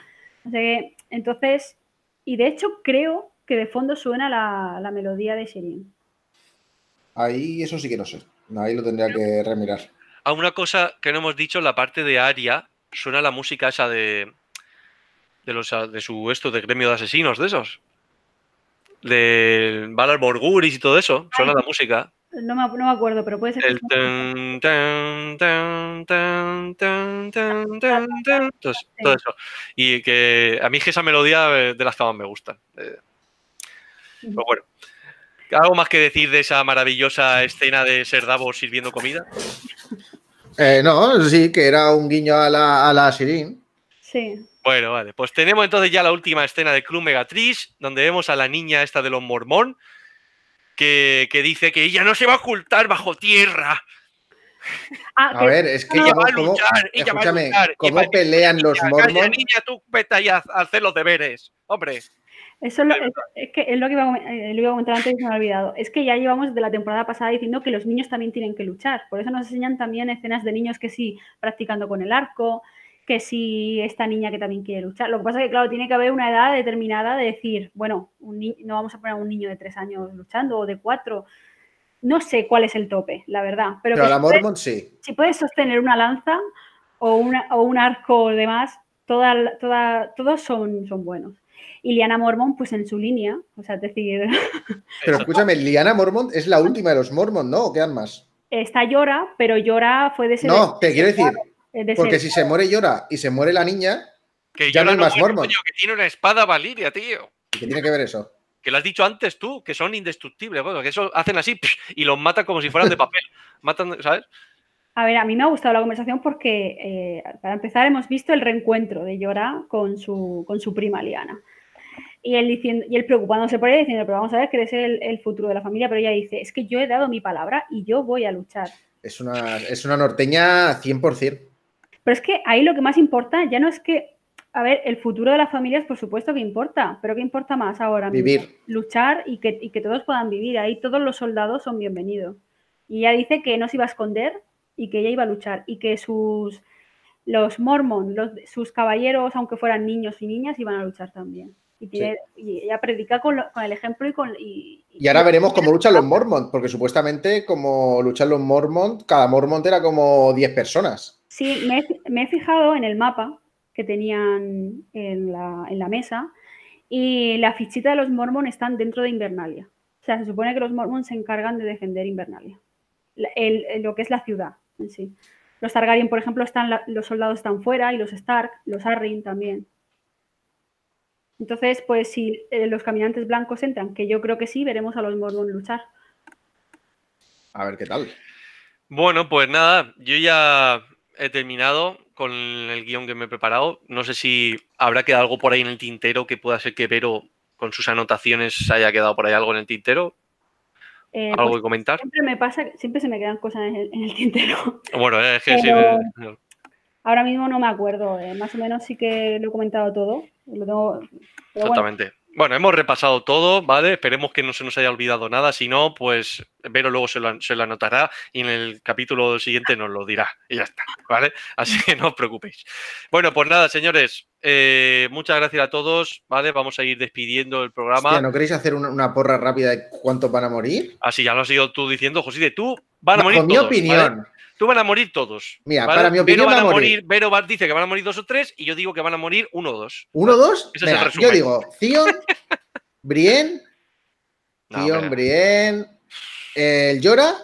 Speaker 3: entonces, y de hecho creo que de fondo suena la, melodía de Serin.
Speaker 2: Ahí eso sí que no sé, ahí lo tendría que remirar.
Speaker 1: A una cosa que no hemos dicho, la parte de Aria, suena la música esa de, de, los, de su esto de gremio de asesinos, de esos. De Valar Borguris y todo eso, suena la música.
Speaker 3: No me, acuerdo, pero puede ser. El
Speaker 1: todo, eso. Y que a mí es que esa melodía de las que me gusta. Eh. pues bueno. ¿Algo más que decir de esa maravillosa escena de ser Davos sirviendo comida?
Speaker 2: Eh, no, sí, que era un guiño a la, a Sirín.
Speaker 1: Sí. Bueno, vale. Pues tenemos entonces ya la última escena de Club Megatriz, donde vemos a la niña esta de los mormón, que, dice que ella no se va a ocultar bajo tierra. Ah, a ver, es que ella va a luchar, Escúchame, ¿Cómo
Speaker 2: pelean los mormons?
Speaker 1: niña, tú vete ahí a, hacer los deberes, hombre.
Speaker 3: Eso es que es lo que iba eh, iba a comentar antes y se me ha olvidado. Es que ya llevamos de la temporada pasada diciendo que los niños también tienen que luchar. Por eso nos enseñan también escenas de niños que sí, practicando con el arco, que si esta niña que también quiere luchar. Lo que pasa es que, claro, tiene que haber una edad determinada de decir, bueno, no vamos a poner a un niño de tres años luchando o de cuatro. No sé cuál es el tope, la verdad. Pero, la si sí. Si puedes sostener una lanza o, un arco o demás, toda, todos son, son buenos y Liana Mormon, pues en su línea, o sea, te decir...
Speaker 2: Pero escúchame, Liana Mormon es la última de los Mormon, ¿no? ¿Qué quedan más?
Speaker 3: Está Llora, pero Llora fue de ese... No, te quiero decir, porque si
Speaker 2: se muere llora y se muere la
Speaker 1: niña, que ya
Speaker 2: no es más mormón. que
Speaker 1: tiene una espada Valiria, tío.
Speaker 2: qué tiene que ver eso?
Speaker 1: Que lo has dicho antes tú, que son indestructibles. que eso hacen así y los matan como si fueran de papel. matan, ¿sabes?
Speaker 3: A ver, a mí me ha gustado la conversación porque, eh, para empezar, hemos visto el reencuentro de Llora con su, con su prima Liana. Y él, diciendo, y preocupándose por ella, diciendo, pero vamos a ver, qué es el, futuro de la familia. Pero ella dice, es que yo he dado mi palabra y yo voy a luchar.
Speaker 2: Es es una norteña 100%.
Speaker 3: Pero es que ahí lo que más importa ya no es que, a ver, el futuro de las familias, por supuesto que importa, pero ¿qué importa más ahora? Vivir. Luchar y que, todos puedan vivir. Ahí todos los soldados son bienvenidos. Y ella dice que no se iba a esconder y que ella iba a luchar y que sus los mormons, sus caballeros, aunque fueran niños y niñas, iban a luchar también. Y, ella predica con, el ejemplo y con...
Speaker 2: ahora veremos cómo luchan los mormons, porque supuestamente como luchan los mormons, cada mormon era como 10 personas.
Speaker 3: Sí, me he, fijado en el mapa que tenían en la, mesa y la fichita de los Mormon están dentro de Invernalia. O sea, se supone que los Mormon se encargan de defender Invernalia, lo que es la ciudad en sí. Los Targaryen, por ejemplo, están los soldados están fuera y los Stark, los Arryn también. Entonces, pues si eh, los caminantes blancos entran, que yo creo que sí, veremos a los Mormon luchar.
Speaker 1: A ver qué tal. Bueno, pues nada, yo ya he terminado con el guión que me he preparado. No sé si habrá quedado algo por ahí en el tintero que pueda ser que Vero con sus anotaciones haya quedado por ahí algo en el tintero. Eh, ¿Algo pues que comentar? Siempre
Speaker 3: me pasa, siempre se me quedan cosas en el, tintero.
Speaker 1: Bueno, eh, es que sí,
Speaker 3: Ahora mismo no me acuerdo, eh. más o menos sí que lo he comentado todo. Lo tengo, Exactamente.
Speaker 1: Bueno, hemos repasado todo, ¿vale? Esperemos que no se nos haya olvidado nada. Si no, pues Vero luego se lo, se anotará y en el capítulo siguiente nos lo dirá. Y ya está, ¿vale? Así que no os preocupéis. Bueno, pues nada, señores. Eh, muchas gracias a todos, ¿vale? Vamos a ir despidiendo el programa. Hostia, ¿No queréis hacer
Speaker 2: una, porra rápida de cuántos van a morir?
Speaker 1: Así ya lo has ido tú diciendo, José, de tú van a morir. Con mi opinión. Tú van a morir todos. Mira, para mi opinión. Vero, van a morir. Vero dice que van a morir dos o tres y yo digo que van a morir uno o dos.
Speaker 2: ¿Uno o dos? es el yo digo Zion, Brien, Brien, el Llora,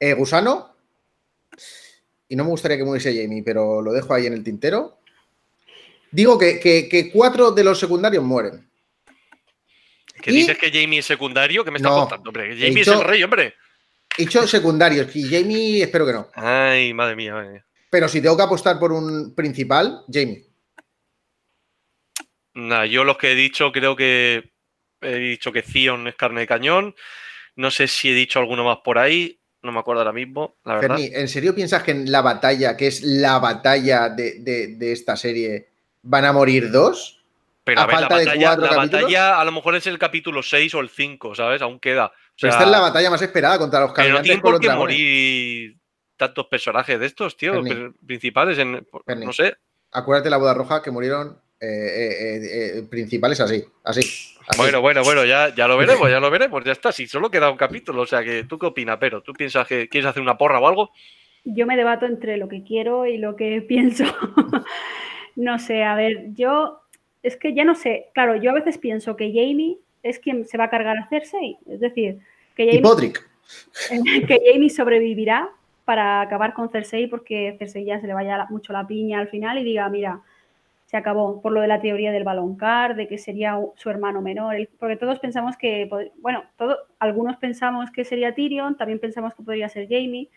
Speaker 2: eh, Gusano. Y no me gustaría que muriese Jamie, pero lo dejo ahí en el tintero. Digo que, cuatro de los secundarios mueren.
Speaker 1: ¿Que dices que Jamie es secundario? ¿Qué me estás contando, Jamie es el rey, hombre.
Speaker 2: He dicho secundarios, y Jamie espero que no.
Speaker 1: Ay, madre mía,
Speaker 2: Pero si tengo que apostar por un principal, Jamie.
Speaker 1: Nada, yo los que he dicho, creo que he dicho que Zion es carne de cañón. No sé si he dicho alguno más por ahí, no me acuerdo ahora mismo, la verdad. Fermi,
Speaker 2: ¿en serio piensas que en la batalla, que es la batalla de, esta serie, van a morir dos? Pero a, falta la, batalla, la batalla,
Speaker 1: a lo mejor es el capítulo 6 o el 5, ¿sabes? Aún queda esta es la
Speaker 2: batalla más esperada contra los caminantes. por qué
Speaker 1: morir tantos personajes de estos, tío, principales en... No sé.
Speaker 2: Acuérdate la boda roja que murieron eh, eh, eh, principales así, así,
Speaker 1: Bueno, bueno, bueno, ya, ya lo veremos, ya lo veremos, ya está. Si solo queda un capítulo, o sea que tú qué opinas, pero tú piensas que quieres hacer una porra o algo.
Speaker 3: Yo me debato entre lo que quiero y lo que pienso. no sé, a ver, yo es que ya no sé, claro, yo a veces pienso que Jamie es quien se va a cargar a hacerse. es decir, Que Jamie, que sobrevivirá para acabar con Cersei porque Cersei ya se le vaya mucho la piña al final y diga, mira, se acabó por lo de la teoría del baloncar, de que sería su hermano menor, porque todos pensamos que, bueno, algunos pensamos que sería Tyrion, también pensamos que podría ser Jamie,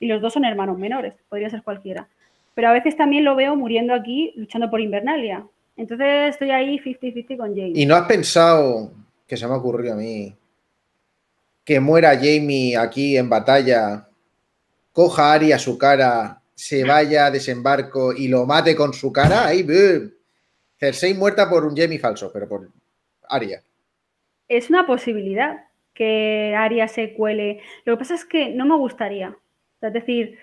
Speaker 3: y los dos son hermanos menores, podría ser cualquiera. Pero a veces también lo veo muriendo aquí luchando por Invernalia. Entonces estoy ahí 50-50 con Jamie. ¿Y no has
Speaker 2: pensado, que se me ocurrió a mí, que muera Jamie aquí en batalla, coja a su cara, se vaya a desembarco y lo mate con su cara, ahí, veo. Cersei muerta por un Jamie falso, pero por Aria.
Speaker 3: Es una posibilidad que Aria se cuele. Lo que pasa es que no me gustaría. Es decir,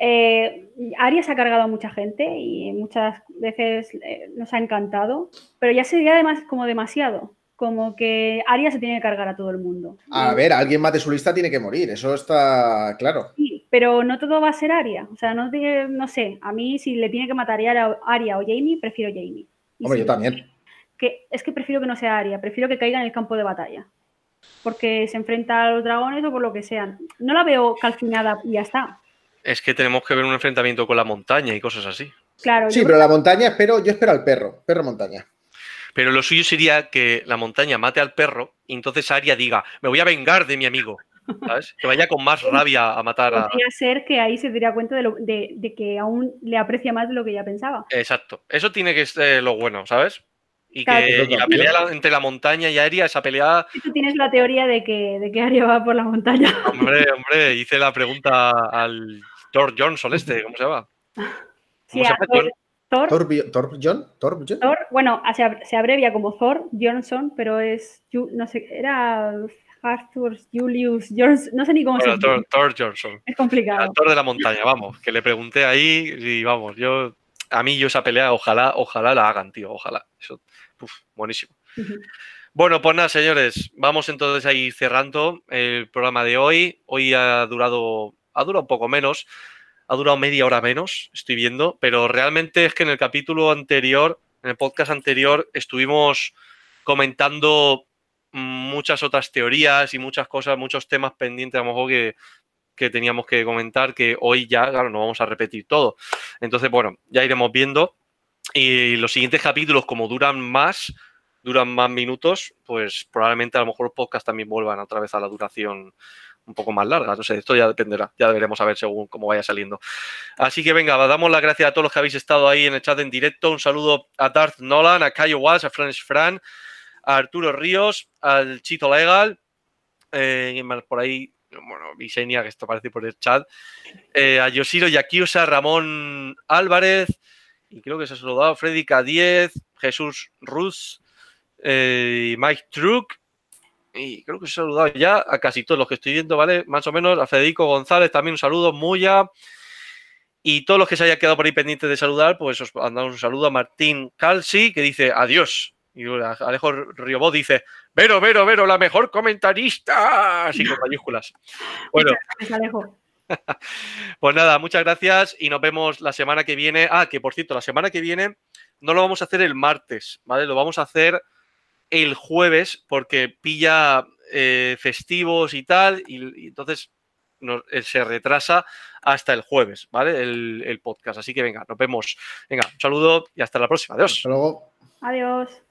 Speaker 3: eh, Aria se ha cargado a mucha gente y muchas veces eh, nos ha encantado, pero ya sería además como demasiado como que Aria se tiene que cargar a todo el mundo. A ver,
Speaker 2: alguien más de su lista tiene que morir, eso está claro.
Speaker 3: Sí, pero no todo va a ser Aria. O sea, no, no sé, a mí si le tiene que matar Aria o Jamie, prefiero Jamie. Hombre, yo también. Que, es que prefiero que no sea Aria, prefiero que caiga en el campo de batalla. Porque se enfrenta a los dragones o por lo que sean. No la veo calcinada y ya está.
Speaker 1: Es que tenemos que ver un enfrentamiento con la montaña y cosas así.
Speaker 3: Claro. Sí,
Speaker 2: pero la montaña espero, yo espero al perro, perro montaña.
Speaker 1: Pero lo suyo sería que la montaña mate al perro y entonces Aria diga, me voy a vengar de mi amigo. ¿sabes? Que vaya con más rabia a matar a... Podría
Speaker 3: ser que ahí se diera cuenta de, que aún le aprecia más de lo que ya pensaba.
Speaker 1: Exacto. Eso tiene que ser eh, lo bueno, ¿sabes? Y que la pelea entre la montaña y Aria, esa pelea...
Speaker 3: Tú tienes la teoría de que, Aria va por la montaña.
Speaker 1: Hombre, hombre, hice la pregunta al George Johnson este, ¿cómo se llama?
Speaker 3: se llama? Ah, pues, Thor. Thor, bueno, se, abrevia como Thor Johnson, pero es, no sé, era Arthur Julius Johnson, no sé ni cómo se llama.
Speaker 1: Thor, Johnson.
Speaker 3: Es complicado. Thor de la
Speaker 1: montaña, vamos, que le pregunté ahí y vamos, yo, a mí yo esa pelea, ojalá, ojalá la hagan, tío, ojalá. Eso, buenísimo. Bueno, pues nada, señores, vamos entonces ahí cerrando el programa de hoy. Hoy ha durado, ha durado un poco menos ha durado media hora menos, estoy viendo, pero realmente es que en el capítulo anterior, en el podcast anterior, estuvimos comentando muchas otras teorías y muchas cosas, muchos temas pendientes a lo mejor que, que teníamos que comentar, que hoy ya, claro, no vamos a repetir todo. Entonces, bueno, ya iremos viendo. Y los siguientes capítulos, como duran más, duran más minutos, pues probablemente a lo mejor los podcasts también vuelvan otra vez a la duración un poco más largas. No sé, esto ya dependerá, ya deberemos a ver según cómo vaya saliendo. Así que venga, damos las gracias a todos los que habéis estado ahí en el chat en directo. Un saludo a Darth Nolan, a Cayo Walsh, a Franz Fran, a Arturo Ríos, al Chito Legal, eh, por ahí, bueno, Visenia, que esto aparece por el chat, eh, a Yoshiro Yakiusa, Ramón Álvarez, y creo que se ha saludado, Freddy k Jesús Ruz, eh, Mike Truk y creo que he saludado ya a casi todos los que estoy viendo, ¿vale? Más o menos a Federico González también un saludo, Muya. Y todos los que se hayan quedado por ahí pendientes de saludar, pues os mandamos un saludo a Martín Calci, que dice adiós. Y Alejo Riobó dice, Vero, Vero, Vero, la mejor comentarista. Así con mayúsculas. Bueno. Pues nada, muchas gracias y nos vemos la semana que viene. Ah, que por cierto, la semana que viene no lo vamos a hacer el martes, ¿vale? Lo vamos a hacer el jueves porque pilla eh, festivos y tal, y, entonces eh, se retrasa hasta el jueves, ¿vale? El, el, podcast. Así que venga, nos vemos. Venga, un saludo y hasta la próxima. Adiós. luego.
Speaker 3: Adiós.